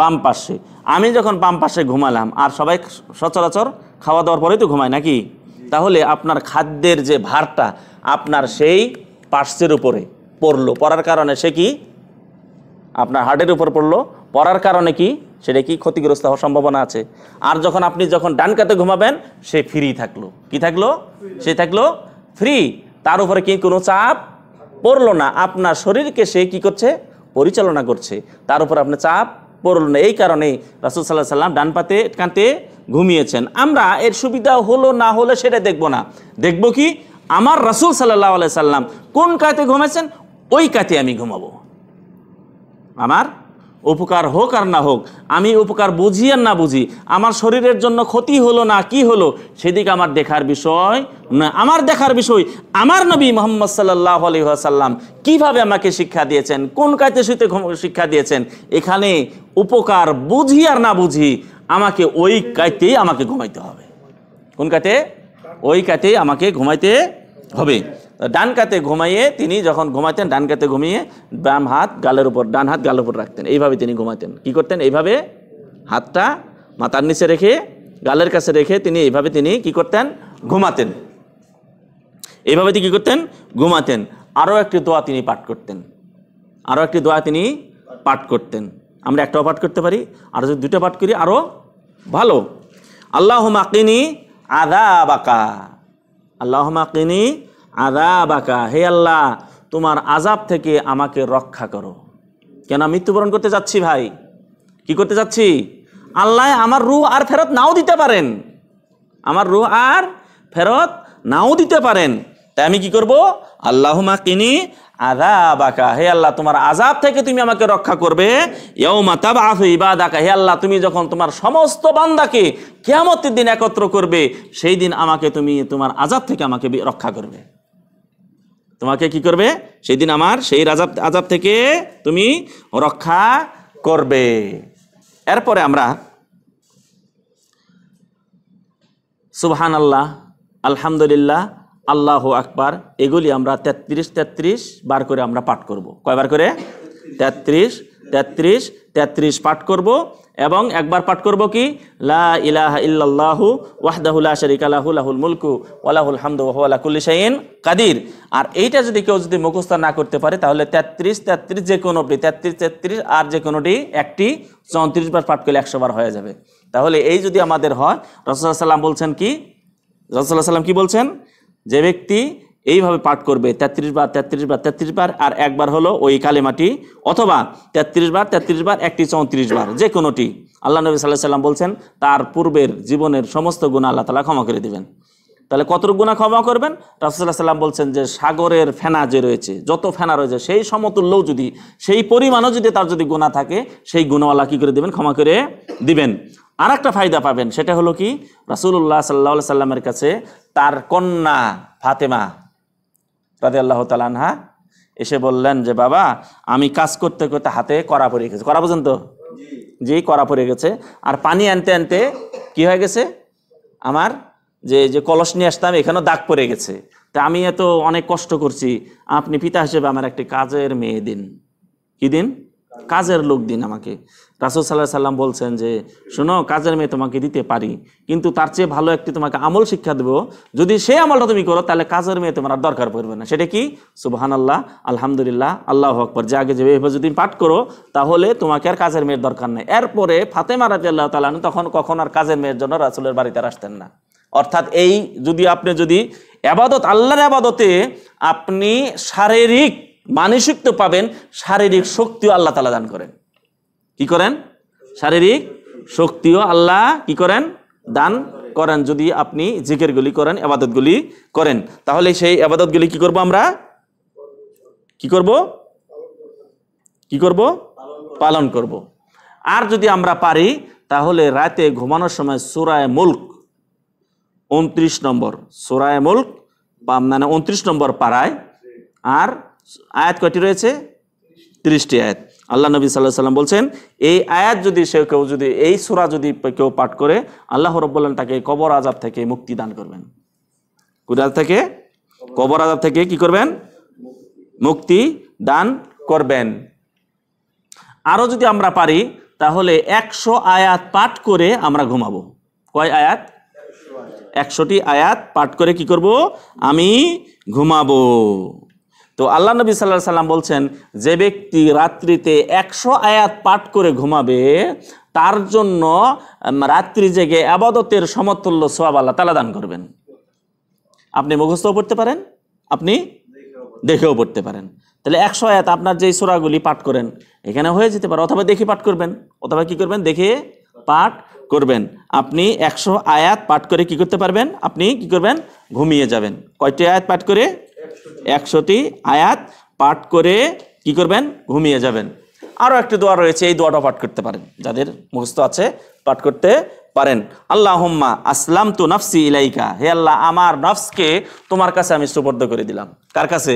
বাম পাশে আমি যখন বাম পাশে ঘুমালাম আর সবাই সচরাচর খাওয়া দাওয়ার পরেই তো ঘুমায় নাকি তাহলে আপনার খাদ্যের যে ভারটা আপনার সেই পার্শ্বের উপরে পড়লো পড়ার কারণে সে কি আপনার হার্টের উপর পড়লো পড়ার কারণে কি সেটা কি ক্ষতিগ্রস্ত হওয়ার সম্ভাবনা আছে আর যখন আপনি যখন ডান কাতে ঘুমাবেন সে ফ্রি থাকলো কি থাকলো সে থাকলো ফ্রি তার উপরে কি কোনো চাপ পড়ল না আপনার শরীরকে সে কি করছে পরিচালনা করছে তার উপর আপনার চাপ পড়ল না এই কারণে রাসুল সাল্লাহ সাল্লাম ডান পাতে কাঁতে ঘুমিয়েছেন আমরা এর সুবিধা হলো না হলে সেটা দেখব না দেখব কি আমার রাসুল সাল্লাহ আলাই সাল্লাম কোন কাতে ঘুমেছেন ওই কাতে আমি ঘুমাবো আমার উপকার হোক আর না হোক আমি উপকার বুঝি আর না বুঝি আমার শরীরের জন্য ক্ষতি হলো না কি হলো সেদিকে আমার দেখার বিষয় না আমার দেখার বিষয় আমার নবী মোহাম্মদ সাল্লাহ আলহাসাল্লাম কিভাবে আমাকে শিক্ষা দিয়েছেন কোন কাজে সুতে শিক্ষা দিয়েছেন এখানে উপকার বুঝি আর না বুঝি আমাকে ওই কাজেই আমাকে ঘুমাইতে হবে কোন কাতে ওই কাতেই আমাকে ঘুমাইতে হবে ডান কাতে ঘুমাইয়ে তিনি যখন ঘুমাতেন ডান কাতে ঘুমিয়ে বাম হাত গালের উপর ডান হাত গালের উপর রাখতেন এইভাবে তিনি ঘুমাতেন কি করতেন এইভাবে হাতটা মাথার নিচে রেখে গালের কাছে রেখে তিনি এইভাবে তিনি কি করতেন ঘুমাতেন এইভাবে তিনি কী করতেন ঘুমাতেন আরও একটি দোয়া তিনি পাঠ করতেন আরও একটি দোয়া তিনি পাঠ করতেন আমরা একটাও পাঠ করতে পারি আর যদি দুটো পাঠ করি আরও ভালো আল্লাহ মাকিনী আদা বাকা আল্লাহ মাকিনি আদা বাঁকা হে আল্লাহ তোমার আজাব থেকে আমাকে রক্ষা করো কেন মৃত্যুবরণ করতে যাচ্ছি ভাই কি করতে যাচ্ছি আল্লাহ আমার রু আর ফেরত নাও দিতে পারেন আমার রু আর ফেরত নাও দিতে পারেন তাই আমি কি করব মা কিনি আদা বাঁকা হে আল্লাহ তোমার আজাব থেকে তুমি আমাকে রক্ষা করবে এও মাতা বা দাকা হে আল্লাহ তুমি যখন তোমার সমস্ত বান্দাকে কেয়ামতের দিন একত্র করবে সেই দিন আমাকে তুমি তোমার আজাব থেকে আমাকে রক্ষা করবে তোমাকে কি করবে সেই দিন আমার সেই রাজাব আজাব থেকে তুমি রক্ষা করবে এরপরে আমরা সুবহান আল্লাহ আলহামদুলিল্লাহ আল্লাহ আকবার এগুলি আমরা তেত্রিশ তেত্রিশ বার করে আমরা পাঠ করব কয়বার করে তেত্রিশ তেত্রিশ তেত্রিশ পাঠ করব এবং একবার পাঠ করব কি লা ইলাহা ইল্লাল্লাহু ওয়াহদাহু লা শারিকা লাহু লাহুল মুলকু ওয়া লাহুল হামদু ওয়া লা কুল্লি শাইইন কাদির আর এইটা যদি কেউ যদি মুখস্থ না করতে পারে তাহলে 33 33 যে কোনোটি 33 33 আর যে কোনোটি একটি 34 বার পাঠ করলে 100 বার হয়ে যাবে তাহলে এই যদি আমাদের হয় রাসূলুল্লাহ সাল্লাম বলছেন কি রাসূলুল্লাহ সাল্লাম কি বলছেন যে ব্যক্তি এইভাবে পাঠ করবে ৩৩ বার ৩৩ বার ৩৩ বার আর একবার হলো ওই কালেমাটি অথবা ৩৩ বার ৩৩ বার একটি চৌত্রিশ বার যে কোনোটি আল্লাহ নবী সাল্লাহ সাল্লাম বলছেন তার পূর্বের জীবনের সমস্ত গুণা আল্লাহ তালা ক্ষমা করে দেবেন তাহলে কত গুণা ক্ষমা করবেন রাসুল্লাহ সাল্লাম বলছেন যে সাগরের ফেনা যে রয়েছে যত ফেনা রয়েছে সেই সমতুল্যও যদি সেই পরিমাণও যদি তার যদি গুণা থাকে সেই গুণওয়ালা কী করে দেবেন ক্ষমা করে দিবেন আর একটা ফায়দা পাবেন সেটা হলো কি রাসুল্লাহ সাল্লা সাল্লামের কাছে তার কন্যা ফাতেমা রাজি আল্লাহ তালানহা এসে বললেন যে বাবা আমি কাজ করতে করতে হাতে করা পড়ে গেছে করা পর্যন্ত যেই করা পড়ে গেছে আর পানি আনতে আনতে কি হয়ে গেছে আমার যে যে কলস নিয়ে আসতাম এখানেও দাগ পড়ে গেছে তা আমি এত অনেক কষ্ট করছি আপনি পিতা হিসেবে আমার একটি কাজের মেয়ে দিন কি দিন কাজের লোক দিন আমাকে রাসুল সাল্লাহ সাল্লাম বলছেন যে শোনো কাজের মেয়ে তোমাকে দিতে পারি কিন্তু তার চেয়ে ভালো একটি তোমাকে আমল শিক্ষা দেবো যদি সেই আমলটা তুমি করো তাহলে কাজের মেয়ে তোমার আর দরকার পড়বে না সেটা কি সুবাহান আল্লাহ আলহামদুলিল্লাহ আল্লাহ আকবর যে আগে যে এভাবে যদি পাঠ করো তাহলে তোমাকে আর কাজের মেয়ের দরকার নেই এরপরে ফাতেমা রাজি আল্লাহ তালান তখন কখন আর কাজের মেয়ের জন্য রাসুলের বাড়িতে আসতেন না অর্থাৎ এই যদি আপনি যদি আবাদত আল্লাহর আবাদতে আপনি শারীরিক মানসিক তো পাবেন শারীরিক শক্তিও আল্লাহ তালা দান করেন কি করেন শারীরিক শক্তিও আল্লাহ কি করেন দান করেন যদি আপনি জিকেরগুলি করেন আবাদতগুলি করেন তাহলে সেই আবাদতগুলি কি করব আমরা কি করব কি করব পালন করব আর যদি আমরা পারি তাহলে রাতে ঘুমানোর সময় সুরায় মুল্ক উনত্রিশ নম্বর সুরায় মুল্ক মানে উনত্রিশ নম্বর পাড়ায় আর আয়াত কয়টি রয়েছে তিরিশটি আয়াত আল্লাহ নবী সাল্লাহ সাল্লাম বলছেন এই আয়াত যদি সে কেউ যদি এই সুরা যদি কেউ পাঠ করে আল্লাহ রব্বুল্লান তাকে কবর আজাব থেকে মুক্তি দান করবেন কুরাজ থেকে কবর আজাব থেকে কি করবেন মুক্তি দান করবেন আরও যদি আমরা পারি তাহলে একশো আয়াত পাঠ করে আমরা ঘুমাবো কয় আয়াত একশোটি আয়াত পাঠ করে কি করব আমি ঘুমাবো তো আল্লাহ নবী সাল্লাহ সাল্লাম বলছেন যে ব্যক্তি রাত্রিতে একশো আয়াত পাঠ করে ঘুমাবে তার জন্য রাত্রি জেগে আবাদতের সমতুল্য সোয়াব আল্লাহ তালা দান করবেন আপনি মুখস্থও পড়তে পারেন আপনি দেখেও পড়তে পারেন তাহলে একশো আয়াত আপনার যেই সোরাগুলি পাঠ করেন এখানে হয়ে যেতে পারে অথবা দেখে পাঠ করবেন অথবা কি করবেন দেখে পাঠ করবেন আপনি একশো আয়াত পাঠ করে কি করতে পারবেন আপনি কি করবেন ঘুমিয়ে যাবেন কয়টি আয়াত পাঠ করে একশোটি আয়াত পাঠ করে কি করবেন ঘুমিয়ে যাবেন আরও একটি দোয়া রয়েছে এই দোয়াটা পাঠ করতে পারেন যাদের মুখস্থ আছে পাঠ করতে পারেন আল্লাহ হোম্মা আসলাম তু নফসি ইলাইকা হে আল্লাহ আমার নফসকে তোমার কাছে আমি সুপর্দ করে দিলাম কার কাছে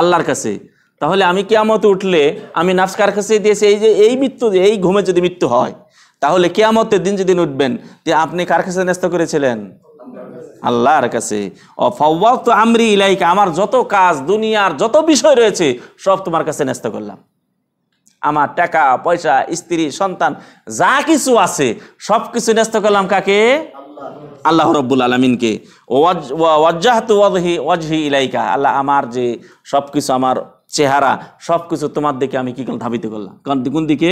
আল্লাহর কাছে তাহলে আমি কেয়ামত উঠলে আমি নাফস কার কাছে দিয়েছি এই যে এই মৃত্যু এই ঘুমে যদি মৃত্যু হয় তাহলে কেয়ামতের দিন যেদিন উঠবেন যে আপনি কার কাছে ন্যস্ত করেছিলেন আল্লাহর কাছে অফাওয়াত আমরি ইলাইকা আমার যত কাজ দুনিয়ার যত বিষয় রয়েছে সব তোমার কাছে ন্যস্ত করলাম আমার টাকা পয়সা স্ত্রী সন্তান যা কিছু আছে সব কিছু ন্যস্ত করলাম কাকে আল্লাহ রব্বুল আলমিনকে ইলাইকা আল্লাহ আমার যে সব কিছু আমার চেহারা সব কিছু তোমার দিকে আমি কী করলাম ধাবিত করলাম কোন দিকে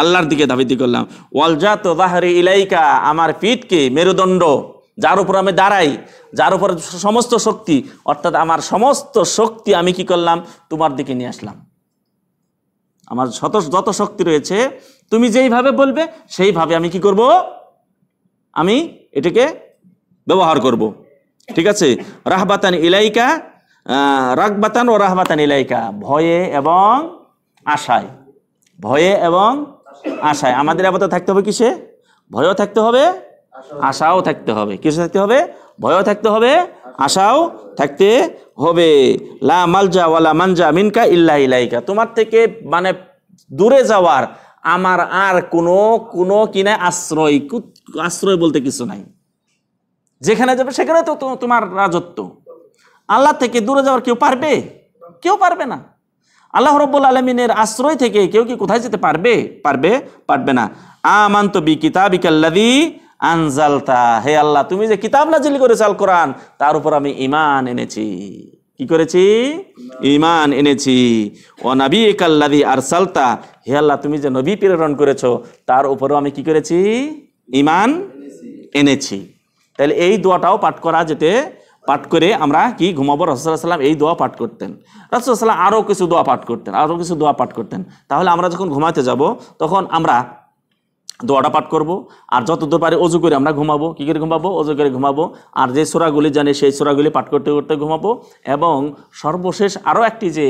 আল্লাহর দিকে ধাবিত করলাম ওয়ালজা তো ইলাইকা আমার পিঠকে মেরুদণ্ড যার উপর আমি দাঁড়াই যার উপর সমস্ত শক্তি অর্থাৎ আমার সমস্ত শক্তি আমি কি করলাম তোমার দিকে নিয়ে আসলাম আমার যত যত শক্তি রয়েছে তুমি যেইভাবে বলবে সেইভাবে আমি কি করব আমি এটাকে ব্যবহার করব ঠিক আছে রাহবাতান ইলাইকা রাগবাতান ও রাহবাতান ইলাইকা ভয়ে এবং আশায় ভয়ে এবং আশায় আমাদের আপাতত থাকতে হবে কিসে ভয়ও থাকতে হবে আশাও থাকতে হবে কিছু থাকতে হবে ভয়ও থাকতে হবে আশাও থাকতে হবে লা মালজা ওয়ালা মানজা মিনকা ইল্লা ইলাইকা তোমার থেকে মানে দূরে যাওয়ার আমার আর কোনো কোনো কিনা আশ্রয় আশ্রয় বলতে কিছু নাই যেখানে যাবে সেখানে তো তোমার রাজত্ব আল্লাহ থেকে দূরে যাওয়ার কেউ পারবে কেউ পারবে না আল্লাহ রব্বুল আলমিনের আশ্রয় থেকে কেউ কি কোথায় যেতে পারবে পারবে পারবে না আমান তো বি কিতাবিকাল্লাদি আনজালতা হে আল্লাহ তুমি যে কিতাব নাজিল করেছ আল কোরআন তার উপর আমি ইমান এনেছি কি করেছি ইমান এনেছি ও নবী কাল্লাদি আর সালতা হে আল্লাহ তুমি যে নবী প্রেরণ করেছো তার উপরও আমি কি করেছি ইমান এনেছি তাহলে এই দোয়াটাও পাঠ করা যেতে পাঠ করে আমরা কি ঘুমাবো রসুল্লাহ এই দোয়া পাঠ করতেন রসুল্লাহ আরও কিছু দোয়া পাঠ করতেন আরও কিছু দোয়া পাঠ করতেন তাহলে আমরা যখন ঘুমাতে যাব তখন আমরা দোয়াটা পাঠ করব আর যতদূর পারে অজু করে আমরা ঘুমাবো কী করে ঘুমাবো অজু করে ঘুমাবো আর যে সোরাগুলি জানি সেই সোরাগুলি পাঠ করতে করতে ঘুমাবো এবং সর্বশেষ আরও একটি যে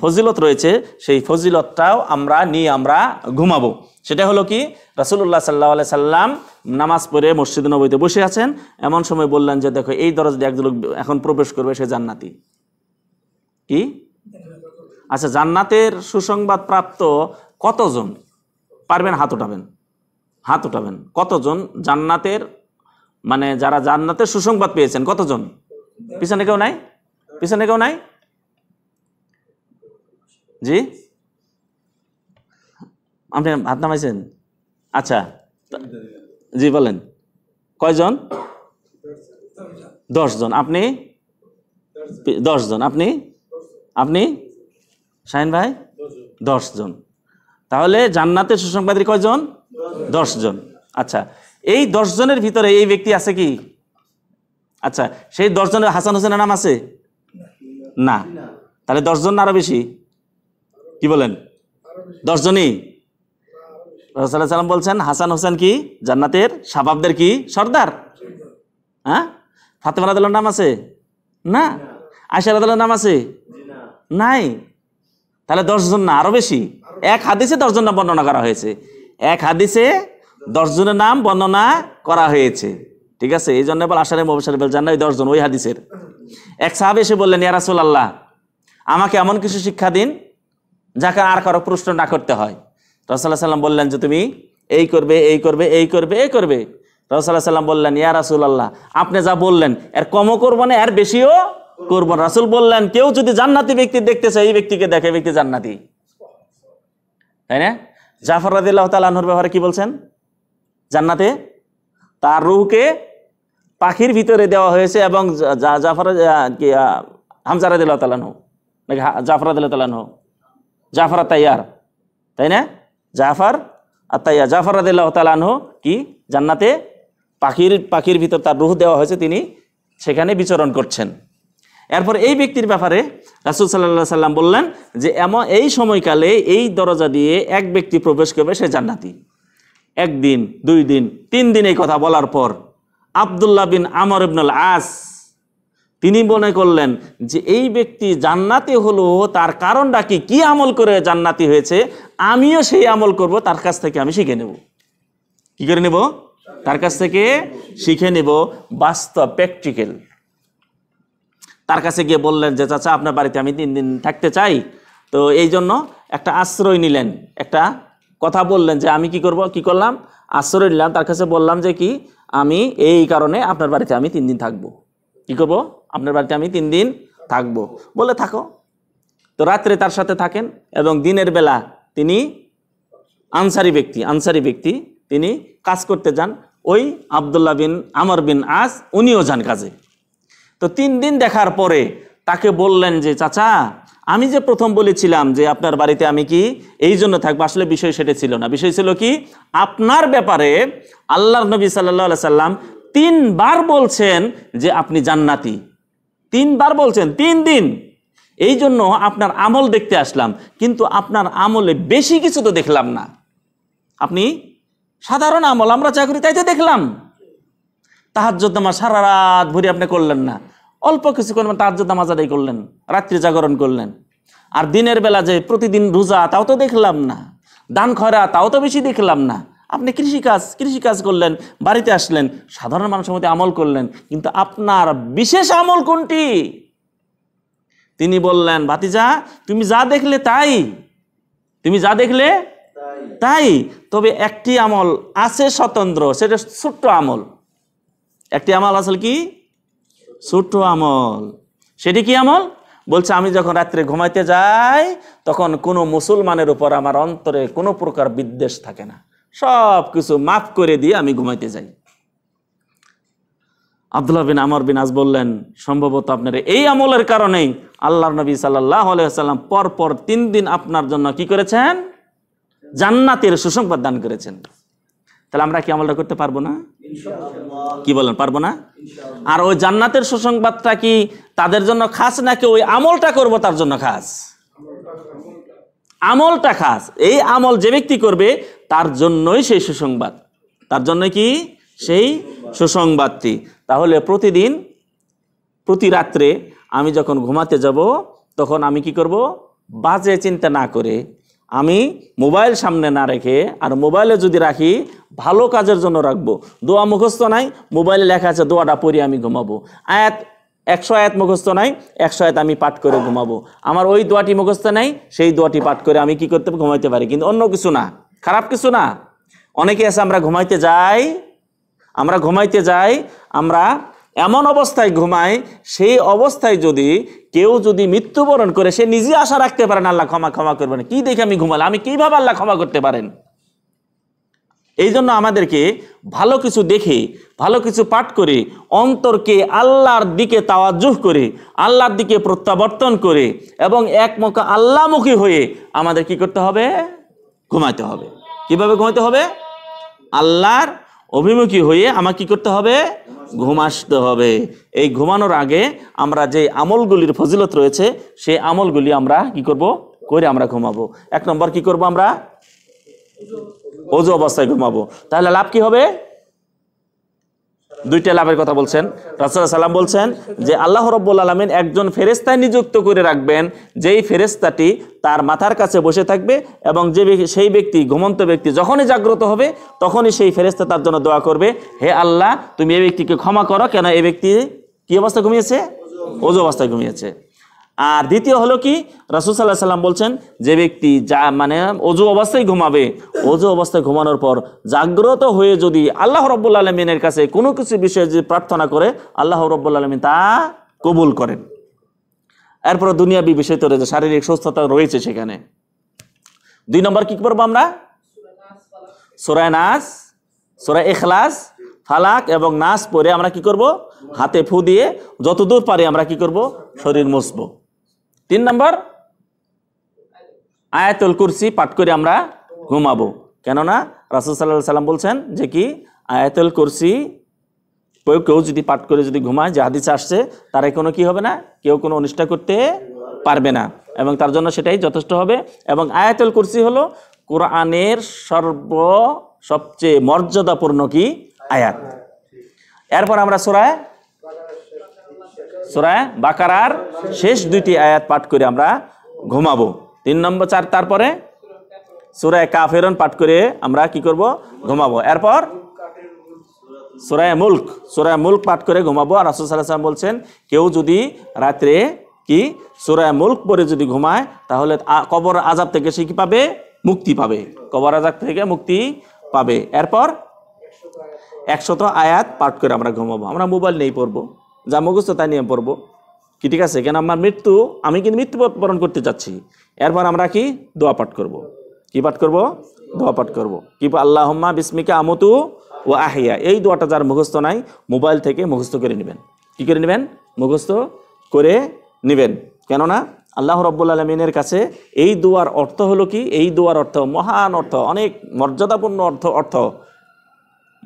ফজিলত রয়েছে সেই ফজিলতটাও আমরা নিয়ে আমরা ঘুমাবো সেটা হলো কি রাসুল্লাহ সাল্লাহ সাল্লাম নামাজ পড়ে মসজিদ নবীতে বসে আছেন এমন সময় বললেন যে দেখো এই দরজা একজন এখন প্রবেশ করবে সে জান্নাতি কি আচ্ছা জান্নাতের সুসংবাদ প্রাপ্ত কতজন পারবেন হাত উঠাবেন হাত উঠাবেন কতজন জান্নাতের মানে যারা জান্নাতের সুসংবাদ পেয়েছেন কতজন পিছনে কেউ নাই পিছনে কেউ নাই জি আপনি হাত নামাইছেন আচ্ছা জি বলেন কয়জন দশজন আপনি দশজন আপনি আপনি শাহিন ভাই দশজন তাহলে জান্নাতের সুসংবাদী কয়জন দশ জন আচ্ছা এই দশ জনের ভিতরে এই ব্যক্তি আছে কি আচ্ছা সেই দশজনের হাসান হোসেনের নাম আছে না তাহলে দশজন আরো বেশি কি বলেন দশজনই রসাল্লাহ সাল্লাম বলছেন হাসান হোসেন কি জান্নাতের সাবাবদের কি সর্দার হ্যাঁ ফাতেমা রাদাল্লার নাম আছে না আশার রাদাল্লার নাম আছে নাই তাহলে দশজন না আরো বেশি এক হাদিসে দশজন না বর্ণনা করা হয়েছে এক হাদিসে দশজনের নাম বর্ণনা করা হয়েছে ঠিক আছে এই জন্য আসারে আশারে মবসারে বল ওই দশজন ওই হাদিসের এক সাহাব এসে বললেন ইয়ারাসুল আল্লাহ আমাকে এমন কিছু শিক্ষা দিন যাকে আর কারো প্রশ্ন না করতে হয় রসাল্লাহ সাল্লাম বললেন যে তুমি এই করবে এই করবে এই করবে এই করবে রসাল্লাহ সাল্লাম বললেন ইয়া রাসুল আল্লাহ আপনি যা বললেন এর কমও করবো না এর বেশিও করব না রাসুল বললেন কেউ যদি জান্নাতি ব্যক্তি দেখতে চায় এই ব্যক্তিকে দেখে ব্যক্তি জান্নাতি তাই না জাফর রাজিল্লাহ তালাহর ব্যবহারে কি বলছেন জান্নাতে তার রুহকে পাখির ভিতরে দেওয়া হয়েছে এবং জাফর কি হামজা রাজিল্লাহ তালাহ নাকি জাফর রাজিল্লাহ তালাহ জাফর তাইয়ার তাই না জাফর আর জাফর রাজিল্লাহ তালাহ কি জান্নাতে পাখির পাখির ভিতর তার রুহ দেওয়া হয়েছে তিনি সেখানে বিচরণ করছেন এরপর এই ব্যক্তির ব্যাপারে রাসুল সাল্লাহ সাল্লাম বললেন যে এমন এই সময়কালে এই দরজা দিয়ে এক ব্যক্তি প্রবেশ করবে সে জান্নাতি একদিন দুই দিন তিন দিন এই কথা বলার পর আবদুল্লাহ বিন আমর ইবনুল আস তিনি মনে করলেন যে এই ব্যক্তি জান্নাতি হলো তার কারণটা কি কি আমল করে জান্নাতি হয়েছে আমিও সেই আমল করব তার কাছ থেকে আমি শিখে নেব কি করে নেব তার কাছ থেকে শিখে নেব বাস্তব প্র্যাকটিক্যাল তার কাছে গিয়ে বললেন যে চাচা আপনার বাড়িতে আমি তিন দিন থাকতে চাই তো এই জন্য একটা আশ্রয় নিলেন একটা কথা বললেন যে আমি কি করব কি করলাম আশ্রয় নিলাম তার কাছে বললাম যে কি আমি এই কারণে আপনার বাড়িতে আমি তিন দিন থাকবো কি করব আপনার বাড়িতে আমি তিন দিন থাকবো বলে থাকো তো রাত্রে তার সাথে থাকেন এবং দিনের বেলা তিনি আনসারি ব্যক্তি আনসারি ব্যক্তি তিনি কাজ করতে যান ওই আবদুল্লাহ বিন আমর বিন আস উনিও যান কাজে তো তিন দিন দেখার পরে তাকে বললেন যে চাচা আমি যে প্রথম বলেছিলাম যে আপনার বাড়িতে আমি কি এই জন্য থাকবো আসলে বিষয় সেটা ছিল না বিষয় ছিল কি আপনার ব্যাপারে আল্লাহ নবী সাল্লা সাল্লাম তিনবার বলছেন যে আপনি জান্নাতি তিনবার বলছেন তিন দিন এই জন্য আপনার আমল দেখতে আসলাম কিন্তু আপনার আমলে বেশি কিছু তো দেখলাম না আপনি সাধারণ আমল আমরা চাকরি তাইতে দেখলাম তাহার জন্য আমার সারা রাত ভরি আপনি করলেন না অল্প কিছুক্ষণ তার নামাজ আদায় করলেন রাত্রি জাগরণ করলেন আর দিনের বেলা যে প্রতিদিন রোজা তাও তো দেখলাম না দান খরা তাও তো বেশি দেখলাম না আপনি কৃষিকাজ কৃষিকাজ করলেন বাড়িতে আসলেন সাধারণ মানুষের মধ্যে আমল করলেন কিন্তু আপনার বিশেষ আমল কোনটি তিনি বললেন ভাতিজা তুমি যা দেখলে তাই তুমি যা দেখলে তাই তবে একটি আমল আছে স্বতন্ত্র সেটা ছোট্ট আমল একটি আমল আসলে কি ছোট আমল সেটি কি আমল বলছে আমি যখন রাত্রে ঘুমাইতে যাই তখন কোনো মুসলমানের উপর আমার অন্তরে কোনো প্রকার বিদ্বেষ থাকে না সব কিছু মাফ করে দিয়ে আমি ঘুমাইতে যাই আবদুল্লাহ বিন আমর বিন আজ বললেন সম্ভবত আপনার এই আমলের কারণেই আল্লাহ নবী সাল্লাহ আলাইসাল্লাম পরপর তিন দিন আপনার জন্য কি করেছেন জান্নাতের সুসংবাদ দান করেছেন তাহলে আমরা কি আমলটা করতে পারবো না কি বলেন পারবো না আর ওই জান্নাতের সুসংবাদটা কি তাদের জন্য খাস নাকি ওই আমলটা করব তার জন্য খাস আমলটা খাস এই আমল যে ব্যক্তি করবে তার জন্যই সেই সুসংবাদ তার জন্য কি সেই সুসংবাদটি তাহলে প্রতিদিন প্রতি রাত্রে আমি যখন ঘুমাতে যাব তখন আমি কি করব বাজে চিন্তা না করে আমি মোবাইল সামনে না রেখে আর মোবাইলে যদি রাখি ভালো কাজের জন্য রাখবো দোয়া মুখস্থ নাই মোবাইলে লেখা আছে দোয়াটা পড়ি আমি ঘুমাবো আয়াত একশো আয়াত মুখস্থ নাই একশো আয়াত আমি পাঠ করে ঘুমাবো আমার ওই দোয়াটি মুখস্থ নাই সেই দোয়াটি পাঠ করে আমি কি করতে ঘুমাইতে পারি কিন্তু অন্য কিছু না খারাপ কিছু না অনেকে আছে আমরা ঘুমাইতে যাই আমরা ঘুমাইতে যাই আমরা এমন অবস্থায় ঘুমায় সেই অবস্থায় যদি কেউ যদি মৃত্যুবরণ করে সে নিজে আশা রাখতে পারেন আল্লাহ ক্ষমা ক্ষমা করবেন কি দেখে আমি ঘুমালাম আমি কিভাবে আল্লাহ ক্ষমা করতে পারেন এই জন্য আমাদেরকে ভালো কিছু দেখে ভালো কিছু পাঠ করে অন্তরকে আল্লাহর দিকে তাওয়াজুহ করে আল্লাহর দিকে প্রত্যাবর্তন করে এবং একমুখ আল্লাহমুখী হয়ে আমাদের কি করতে হবে ঘুমাইতে হবে কিভাবে ঘুমাইতে হবে আল্লাহর অভিমুখী হয়ে আমাকে কি করতে হবে ঘুম আসতে হবে এই ঘুমানোর আগে আমরা যে আমলগুলির ফজিলত রয়েছে সেই আমলগুলি আমরা কি করব করে আমরা ঘুমাবো এক নম্বর কি করব আমরা অজু অবস্থায় ঘুমাবো তাহলে লাভ কি হবে দুইটা লাভের কথা বলছেন রাসুল সাল্লাম বলছেন যে আল্লাহ রব্বুল আলমিন একজন ফেরেস্তায় নিযুক্ত করে রাখবেন যেই ফেরেস্তাটি তার মাথার কাছে বসে থাকবে এবং যে সেই ব্যক্তি ঘুমন্ত ব্যক্তি যখনই জাগ্রত হবে তখনই সেই ফেরেস্তা তার জন্য দোয়া করবে হে আল্লাহ তুমি এই ব্যক্তিকে ক্ষমা করো কেন এই ব্যক্তি কী অবস্থা ঘুমিয়েছে ওজো অবস্থায় ঘুমিয়েছে আর দ্বিতীয় হলো কি রাসুল সাল্লাহ সাল্লাম বলছেন যে ব্যক্তি যা মানে অজু অবস্থায় ঘুমাবে অজু অবস্থায় ঘুমানোর পর জাগ্রত হয়ে যদি আল্লাহ রব্বুল আলমিনের কাছে কোনো কিছু বিষয়ে যদি প্রার্থনা করে আল্লাহ রব্বুল আলমিন তা কবুল করেন এরপর দুনিয়াবি বিষয় তো রয়েছে শারীরিক সুস্থতা রয়েছে সেখানে দুই নম্বর কি করবো আমরা সোরায় নাস সোরায় এখলাস ফালাক এবং নাস পরে আমরা কি করব হাতে ফু দিয়ে যতদূর পারি আমরা কি করব শরীর মুসবো তিন নম্বর আয়াতুল কুরসি পাঠ করে আমরা ঘুমাবো কেননা রাসুল সাল্লাহ সাল্লাম বলছেন যে কি আয়াতুল কুরসি কেউ কেউ যদি পাঠ করে যদি ঘুমায় যে হাদিসে আসছে তার কোনো কি হবে না কেউ কোনো অনুষ্ঠা করতে পারবে না এবং তার জন্য সেটাই যথেষ্ট হবে এবং আয়াতুল কুরসি হলো কোরআনের সর্ব সবচেয়ে মর্যাদাপূর্ণ কি আয়াত এরপর আমরা সোরায় সুরায় বাকারার শেষ দুইটি আয়াত পাঠ করে আমরা ঘুমাবো তিন নম্বর চার তারপরে সুরায় কাফেরন পাঠ করে আমরা কি করব ঘুমাবো এরপর সুরায় মুল্ক সুরায় মুল্ক পাঠ করে ঘুমাবো আর রাসুসাল্লাম বলছেন কেউ যদি রাত্রে কি সুরায় মুল্ক পরে যদি ঘুমায় তাহলে কবর আজাব থেকে সে কি পাবে মুক্তি পাবে কবর আজাব থেকে মুক্তি পাবে এরপর একশত আয়াত পাঠ করে আমরা ঘুমাবো আমরা মোবাইল নেই পড়বো যা মুখস্থ তাই নিয়ে পড়বো কি ঠিক আছে কেন আমার মৃত্যু আমি কিন্তু মৃত্যুবরণ করতে চাচ্ছি এরপর আমরা কি দোয়া পাঠ করব। কি পাঠ করব দোয়া পাঠ করব। কি আল্লাহ হম্মা বিস্মিকা আমতু ও আহিয়া এই দোয়াটা যার মুখস্থ নাই মোবাইল থেকে মুখস্থ করে নেবেন কি করে নেবেন মুখস্থ করে নেবেন কেননা আল্লাহ রব্বুল আলমিনের কাছে এই দোয়ার অর্থ হলো কি এই দোয়ার অর্থ মহান অর্থ অনেক মর্যাদাপূর্ণ অর্থ অর্থ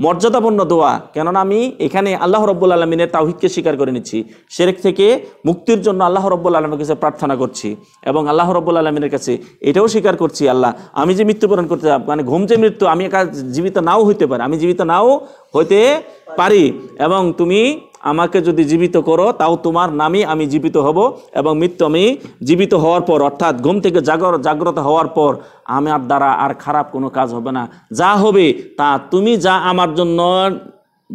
মর্যাদাপূর্ণ দোয়া কেননা আমি এখানে আল্লাহ রব্বুল আলমিনের তাহিদকে স্বীকার করে নিচ্ছি সেরেক থেকে মুক্তির জন্য আল্লাহ রব্বুল আলমের কাছে প্রার্থনা করছি এবং আল্লাহ রব্বুল আলমিনের কাছে এটাও স্বীকার করছি আল্লাহ আমি যে মৃত্যুবরণ করতে মানে ঘুম যে মৃত্যু আমি একা জীবিত নাও হইতে পারি আমি জীবিত নাও হইতে পারি এবং তুমি আমাকে যদি জীবিত করো তাও তোমার নামই আমি জীবিত হব এবং মৃত্যু আমি জীবিত হওয়ার পর অর্থাৎ ঘুম থেকে জাগর জাগ্রত হওয়ার পর আমার দ্বারা আর খারাপ কোনো কাজ হবে না যা হবে তা তুমি যা আমার জন্য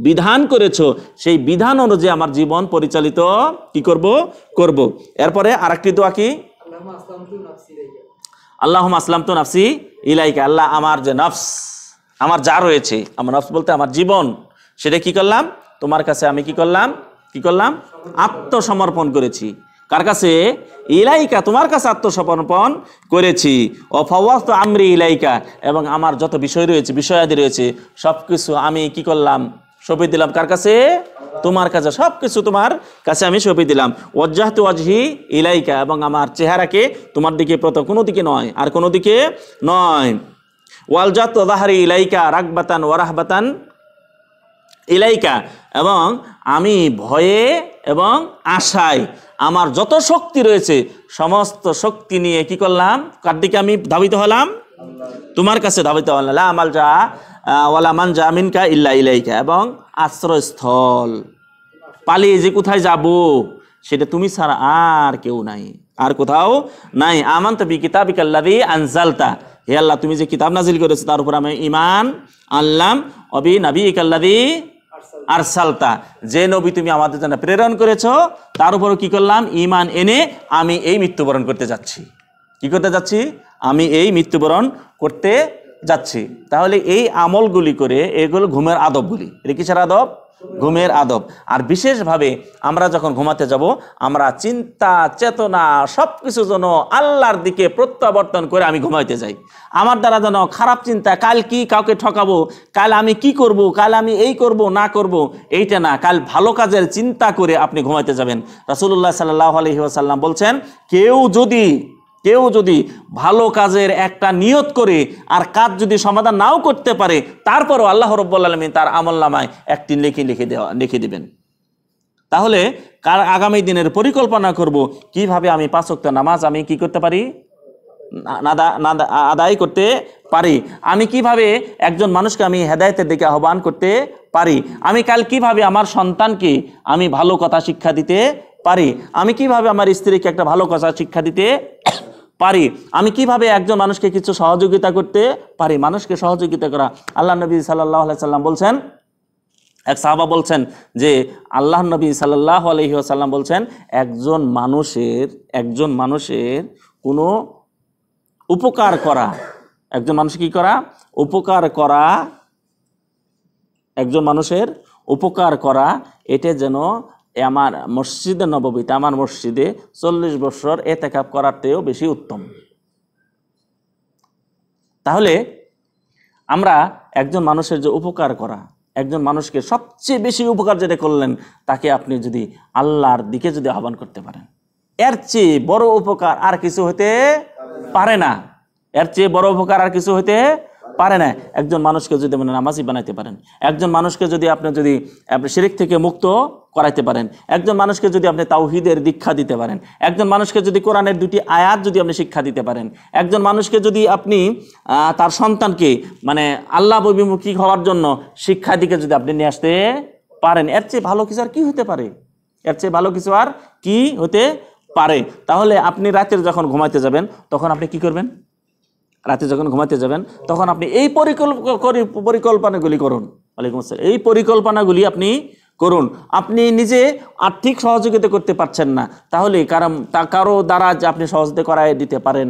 বিধান করেছ সেই বিধান অনুযায়ী আমার জীবন পরিচালিত কি করব করব এরপরে আর একটি দোয়া কি আল্লাহ আসলাম তো নাফসি ইলাইকে আল্লাহ আমার যে নফস আমার যা রয়েছে আমার নফস বলতে আমার জীবন সেটা কি করলাম তোমার কাছে আমি কি করলাম কি করলাম আত্মসমর্পণ করেছি কার কাছে ইলাইকা তোমার কাছে আত্মসমর্পণ করেছি তো আমরি ইলাইকা এবং আমার যত বিষয় রয়েছে বিষয়াদি রয়েছে সব কিছু আমি কি করলাম সপি দিলাম কার কাছে তোমার কাছে সব কিছু তোমার কাছে আমি সপি দিলাম তো অজহি ইলাইকা এবং আমার চেহারাকে তোমার দিকে প্রত কোনো দিকে নয় আর কোনো দিকে নয় ওয়ালজাত ওদাহারি ইলাইকা রাগবাতান ওয়ারাহবাতান ইলাইকা এবং আমি ভয়ে এবং আশায় আমার যত শক্তি রয়েছে সমস্ত শক্তি নিয়ে কি করলাম কার দিকে আমি ধাবিত হলাম তোমার কাছে ধাবিত হলাম আমাল যা ওয়ালা মান যা মিনকা ইল্লা ইলাইকা এবং আশ্রয়স্থল পালিয়ে যে কোথায় যাব সেটা তুমি ছাড়া আর কেউ নাই আর কোথাও নাই আমান্ত বি কিতাবিকাল্লাদি আনজালতা হে আল্লাহ তুমি যে কিতাব নাজিল করেছো তার উপর আমি ইমান আনলাম অবি নাবি ইকাল্লাদি আর সালতা যে নবী তুমি আমাদের জন্য প্রেরণ করেছ তার উপরও কী করলাম ইমান এনে আমি এই মৃত্যুবরণ করতে যাচ্ছি কি করতে যাচ্ছি আমি এই মৃত্যুবরণ করতে যাচ্ছি তাহলে এই আমলগুলি করে এগুলো ঘুমের আদবগুলি এটা কিসের আদব ঘুমের আদব আর বিশেষভাবে আমরা যখন ঘুমাতে যাব আমরা চিন্তা চেতনা সব কিছু যেন আল্লাহর দিকে প্রত্যাবর্তন করে আমি ঘুমাইতে যাই আমার দ্বারা যেন খারাপ চিন্তা কাল কি কাউকে ঠকাবো কাল আমি কি করব কাল আমি এই করব না করব এইটা না কাল ভালো কাজের চিন্তা করে আপনি ঘুমাইতে যাবেন রাসুল্লাহ সাল্লাহ আলহিহাসাল্লাম বলছেন কেউ যদি কেউ যদি ভালো কাজের একটা নিয়ত করে আর কাজ যদি সমাধান নাও করতে পারে তারপরও আল্লাহ রব্বুল আলমী তার আমল নামায় একটি লিখে লিখে দেওয়া লিখে দিবেন তাহলে কার আগামী দিনের পরিকল্পনা করব কিভাবে আমি পাঁচক্ত নামাজ আমি কি করতে পারি আদায় করতে পারি আমি কিভাবে একজন মানুষকে আমি হেদায়তের দিকে আহ্বান করতে পারি আমি কাল কিভাবে আমার সন্তানকে আমি ভালো কথা শিক্ষা দিতে পারি আমি কিভাবে আমার স্ত্রীকে একটা ভালো কথা শিক্ষা দিতে পারি আমি কিভাবে একজন মানুষকে কিছু সহযোগিতা করতে পারি মানুষকে সহযোগিতা করা আল্লাহ নবী সাল্লাহ সাল্লাম বলছেন এক সাহাবা বলছেন যে আল্লাহ নবী সাল্লাহ আলহি আসাল্লাম বলছেন একজন মানুষের একজন মানুষের কোনো উপকার করা একজন মানুষ কি করা উপকার করা একজন মানুষের উপকার করা এটা যেন এ আমার মসজিদে নববীতে আমার মসজিদে চল্লিশ বছর এতেকাপ করাতেও বেশি উত্তম তাহলে আমরা একজন মানুষের যে উপকার করা একজন মানুষকে সবচেয়ে বেশি উপকার যেটা করলেন তাকে আপনি যদি আল্লাহর দিকে যদি আহ্বান করতে পারেন এর চেয়ে বড় উপকার আর কিছু হতে পারে না এর চেয়ে বড় উপকার আর কিছু হতে পারে না একজন মানুষকে যদি মানে নামাজি বানাইতে পারেন একজন মানুষকে যদি আপনি যদি আপনি শিরিক থেকে মুক্ত করাইতে পারেন একজন মানুষকে যদি আপনি তাওহিদের দীক্ষা দিতে পারেন একজন মানুষকে যদি কোরআনের দুটি আয়াত যদি আপনি শিক্ষা দিতে পারেন একজন মানুষকে যদি আপনি তার সন্তানকে মানে আল্লাহ অভিমুখী হওয়ার জন্য শিক্ষা দিকে যদি আপনি নিয়ে আসতে পারেন এর চেয়ে ভালো কিছু আর কি হতে পারে এর চেয়ে ভালো কিছু আর কি হতে পারে তাহলে আপনি রাতের যখন ঘুমাইতে যাবেন তখন আপনি কি করবেন রাতে যখন ঘুমাতে যাবেন তখন আপনি এই পরিকল্প পরিকল্পনাগুলি করুন ওয়ালাইকুম আসসালাম এই পরিকল্পনাগুলি আপনি করুন আপনি নিজে আর্থিক সহযোগিতা করতে পারছেন না তাহলে কারণ তা কারো দ্বারা আপনি সহযোগিতা করায় দিতে পারেন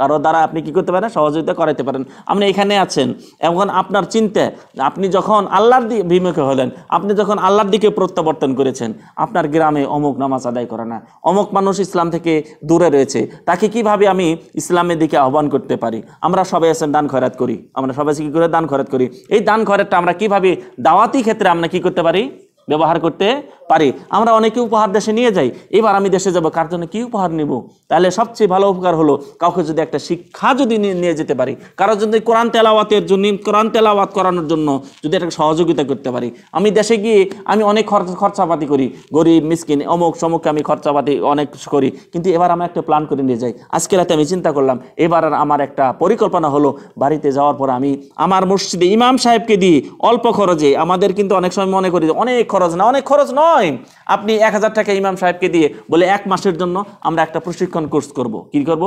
কারো দ্বারা আপনি কি করতে পারেন সহযোগিতা করাইতে পারেন আপনি এখানে আছেন এখন আপনার চিন্তা আপনি যখন আল্লাহর দিকে বিমুখী হলেন আপনি যখন আল্লাহর দিকে প্রত্যাবর্তন করেছেন আপনার গ্রামে অমুক নামাজ আদায় করে না অমুক মানুষ ইসলাম থেকে দূরে রয়েছে তাকে কিভাবে আমি ইসলামের দিকে আহ্বান করতে পারি আমরা সবাই আছেন দান খয়রাত করি আমরা সবাই কী করে দান খয়রাত করি এই দান খয়রাতটা আমরা কিভাবে দাওয়াতি ক্ষেত্রে আমরা কি করতে পারি ব্যবহার করতে পারি আমরা অনেকে উপহার দেশে নিয়ে যাই এবার আমি দেশে যাব কার জন্য কী উপহার নিব তাহলে সবচেয়ে ভালো উপকার হলো কাউকে যদি একটা শিক্ষা যদি নিয়ে যেতে পারি কারো যদি কোরআন তেলাওয়াতের জন্য কোরআন তেলাওয়াত করানোর জন্য যদি একটা সহযোগিতা করতে পারি আমি দেশে গিয়ে আমি অনেক খরচাপাতি করি গরিব মিসকিন অমুক সমুখে আমি খরচাপাতি অনেক করি কিন্তু এবার আমি একটা প্ল্যান করে নিয়ে যাই আজকে রাতে আমি চিন্তা করলাম এবার আমার একটা পরিকল্পনা হলো বাড়িতে যাওয়ার পর আমি আমার মসজিদে ইমাম সাহেবকে দিয়ে অল্প খরচে আমাদের কিন্তু অনেক সময় মনে করি অনেক খরচ না অনেক খরচ নয় নয় আপনি এক হাজার টাকা ইমাম সাহেবকে দিয়ে বলে এক মাসের জন্য আমরা একটা প্রশিক্ষণ কোর্স করব কি করব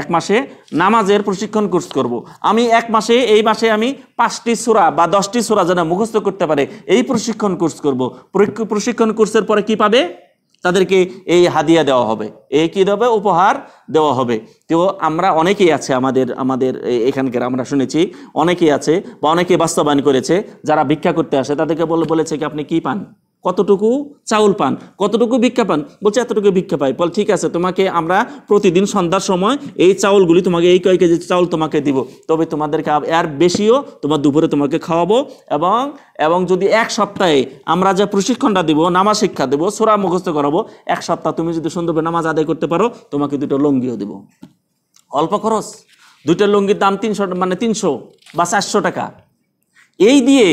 এক মাসে নামাজের প্রশিক্ষণ কোর্স করব। আমি এক মাসে এই মাসে আমি পাঁচটি সুরা বা দশটি সুরা যেন মুখস্থ করতে পারে এই প্রশিক্ষণ কোর্স করব। প্রশিক্ষণ কোর্সের পরে কি পাবে তাদেরকে এই হাদিয়া দেওয়া হবে এই কী দেবে উপহার দেওয়া হবে তো আমরা অনেকেই আছে আমাদের আমাদের এখানকার আমরা শুনেছি অনেকেই আছে বা অনেকে বাস্তবায়ন করেছে যারা ভিক্ষা করতে আসে তাদেরকে বলে বলেছে কি আপনি কি পান কতটুকু চাউল পান কতটুকু ভিক্ষা পান বলছে এতটুকু ভিক্ষা পাই বল ঠিক আছে তোমাকে আমরা প্রতিদিন সন্ধ্যার সময় এই চাউলগুলি তোমাকে এই কয় কেজি চাউল তোমাকে দিব তবে তোমাদেরকে এর বেশিও তোমার দুপুরে তোমাকে খাওয়াবো এবং এবং যদি এক সপ্তাহে আমরা যে প্রশিক্ষণটা দিব নামাজ শিক্ষা দেবো সোরা মুখস্থ করাবো এক সপ্তাহ তুমি যদি সুন্দরভাবে নামাজ আদায় করতে পারো তোমাকে দুটো লঙ্গিও দেবো অল্প খরচ দুইটা লুঙ্গির দাম তিনশো মানে তিনশো বা চারশো টাকা এই দিয়ে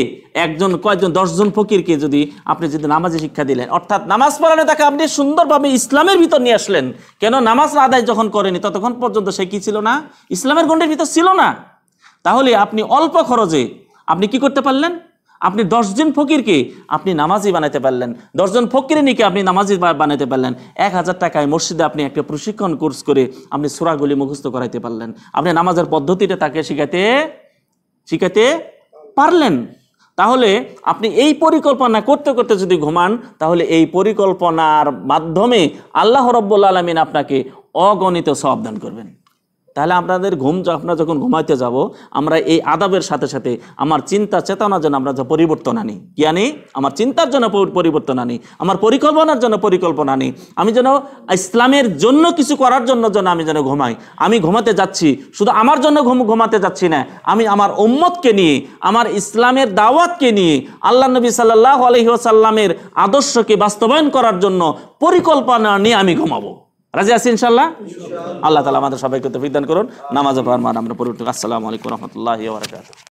একজন কয়েকজন দশজন ফকিরকে যদি আপনি যদি নামাজে শিক্ষা দিলেন অর্থাৎ নামাজ পড়ানো তাকে আপনি সুন্দরভাবে ইসলামের ভিতর নিয়ে আসলেন কেন নামাজ আদায় যখন করেনি ততক্ষণ পর্যন্ত সে কি ছিল না ইসলামের গন্ডের ভিতর ছিল না তাহলে আপনি অল্প খরচে আপনি কি করতে পারলেন আপনি দশজন ফকিরকে আপনি নামাজি বানাতে পারলেন দশজন ফকিরনিকে আপনি নামাজি বানাতে পারলেন এক হাজার টাকায় মসজিদে আপনি একটা প্রশিক্ষণ কোর্স করে আপনি সুরাগুলি মুখস্থ করাইতে পারলেন আপনি নামাজের পদ্ধতিটা তাকে শিখাতে শিখাতে পারলেন তাহলে আপনি এই পরিকল্পনা করতে করতে যদি ঘুমান তাহলে এই পরিকল্পনার মাধ্যমে আল্লাহ রব্বুল আলমিন আপনাকে অগণিত সব দান করবেন তাহলে আপনাদের ঘুম আপনার যখন ঘুমাইতে যাব আমরা এই আদাবের সাথে সাথে আমার চিন্তা চেতনার জন্য আমরা যা পরিবর্তন আনি কি আনি আমার চিন্তার জন্য পরিবর্তন আনি আমার পরিকল্পনার জন্য পরিকল্পনা আনি আমি যেন ইসলামের জন্য কিছু করার জন্য যেন আমি যেন ঘুমাই আমি ঘুমাতে যাচ্ছি শুধু আমার জন্য ঘুম ঘুমাতে যাচ্ছি না আমি আমার ওম্মতকে নিয়ে আমার ইসলামের দাওয়াতকে নিয়ে আল্লাহ নবী সাল্লাহ আলহিহাসাল্লামের আদর্শকে বাস্তবায়ন করার জন্য পরিকল্পনা নিয়ে আমি ঘুমাবো রাজি আছি ইনশাল্লাহ আল্লাহ তালা আমাদের সবাইকে তো বিদান করুন নামাজ আমরা পরিবর্তন আসসালামু আলাইকুম রহমতুল্লাহ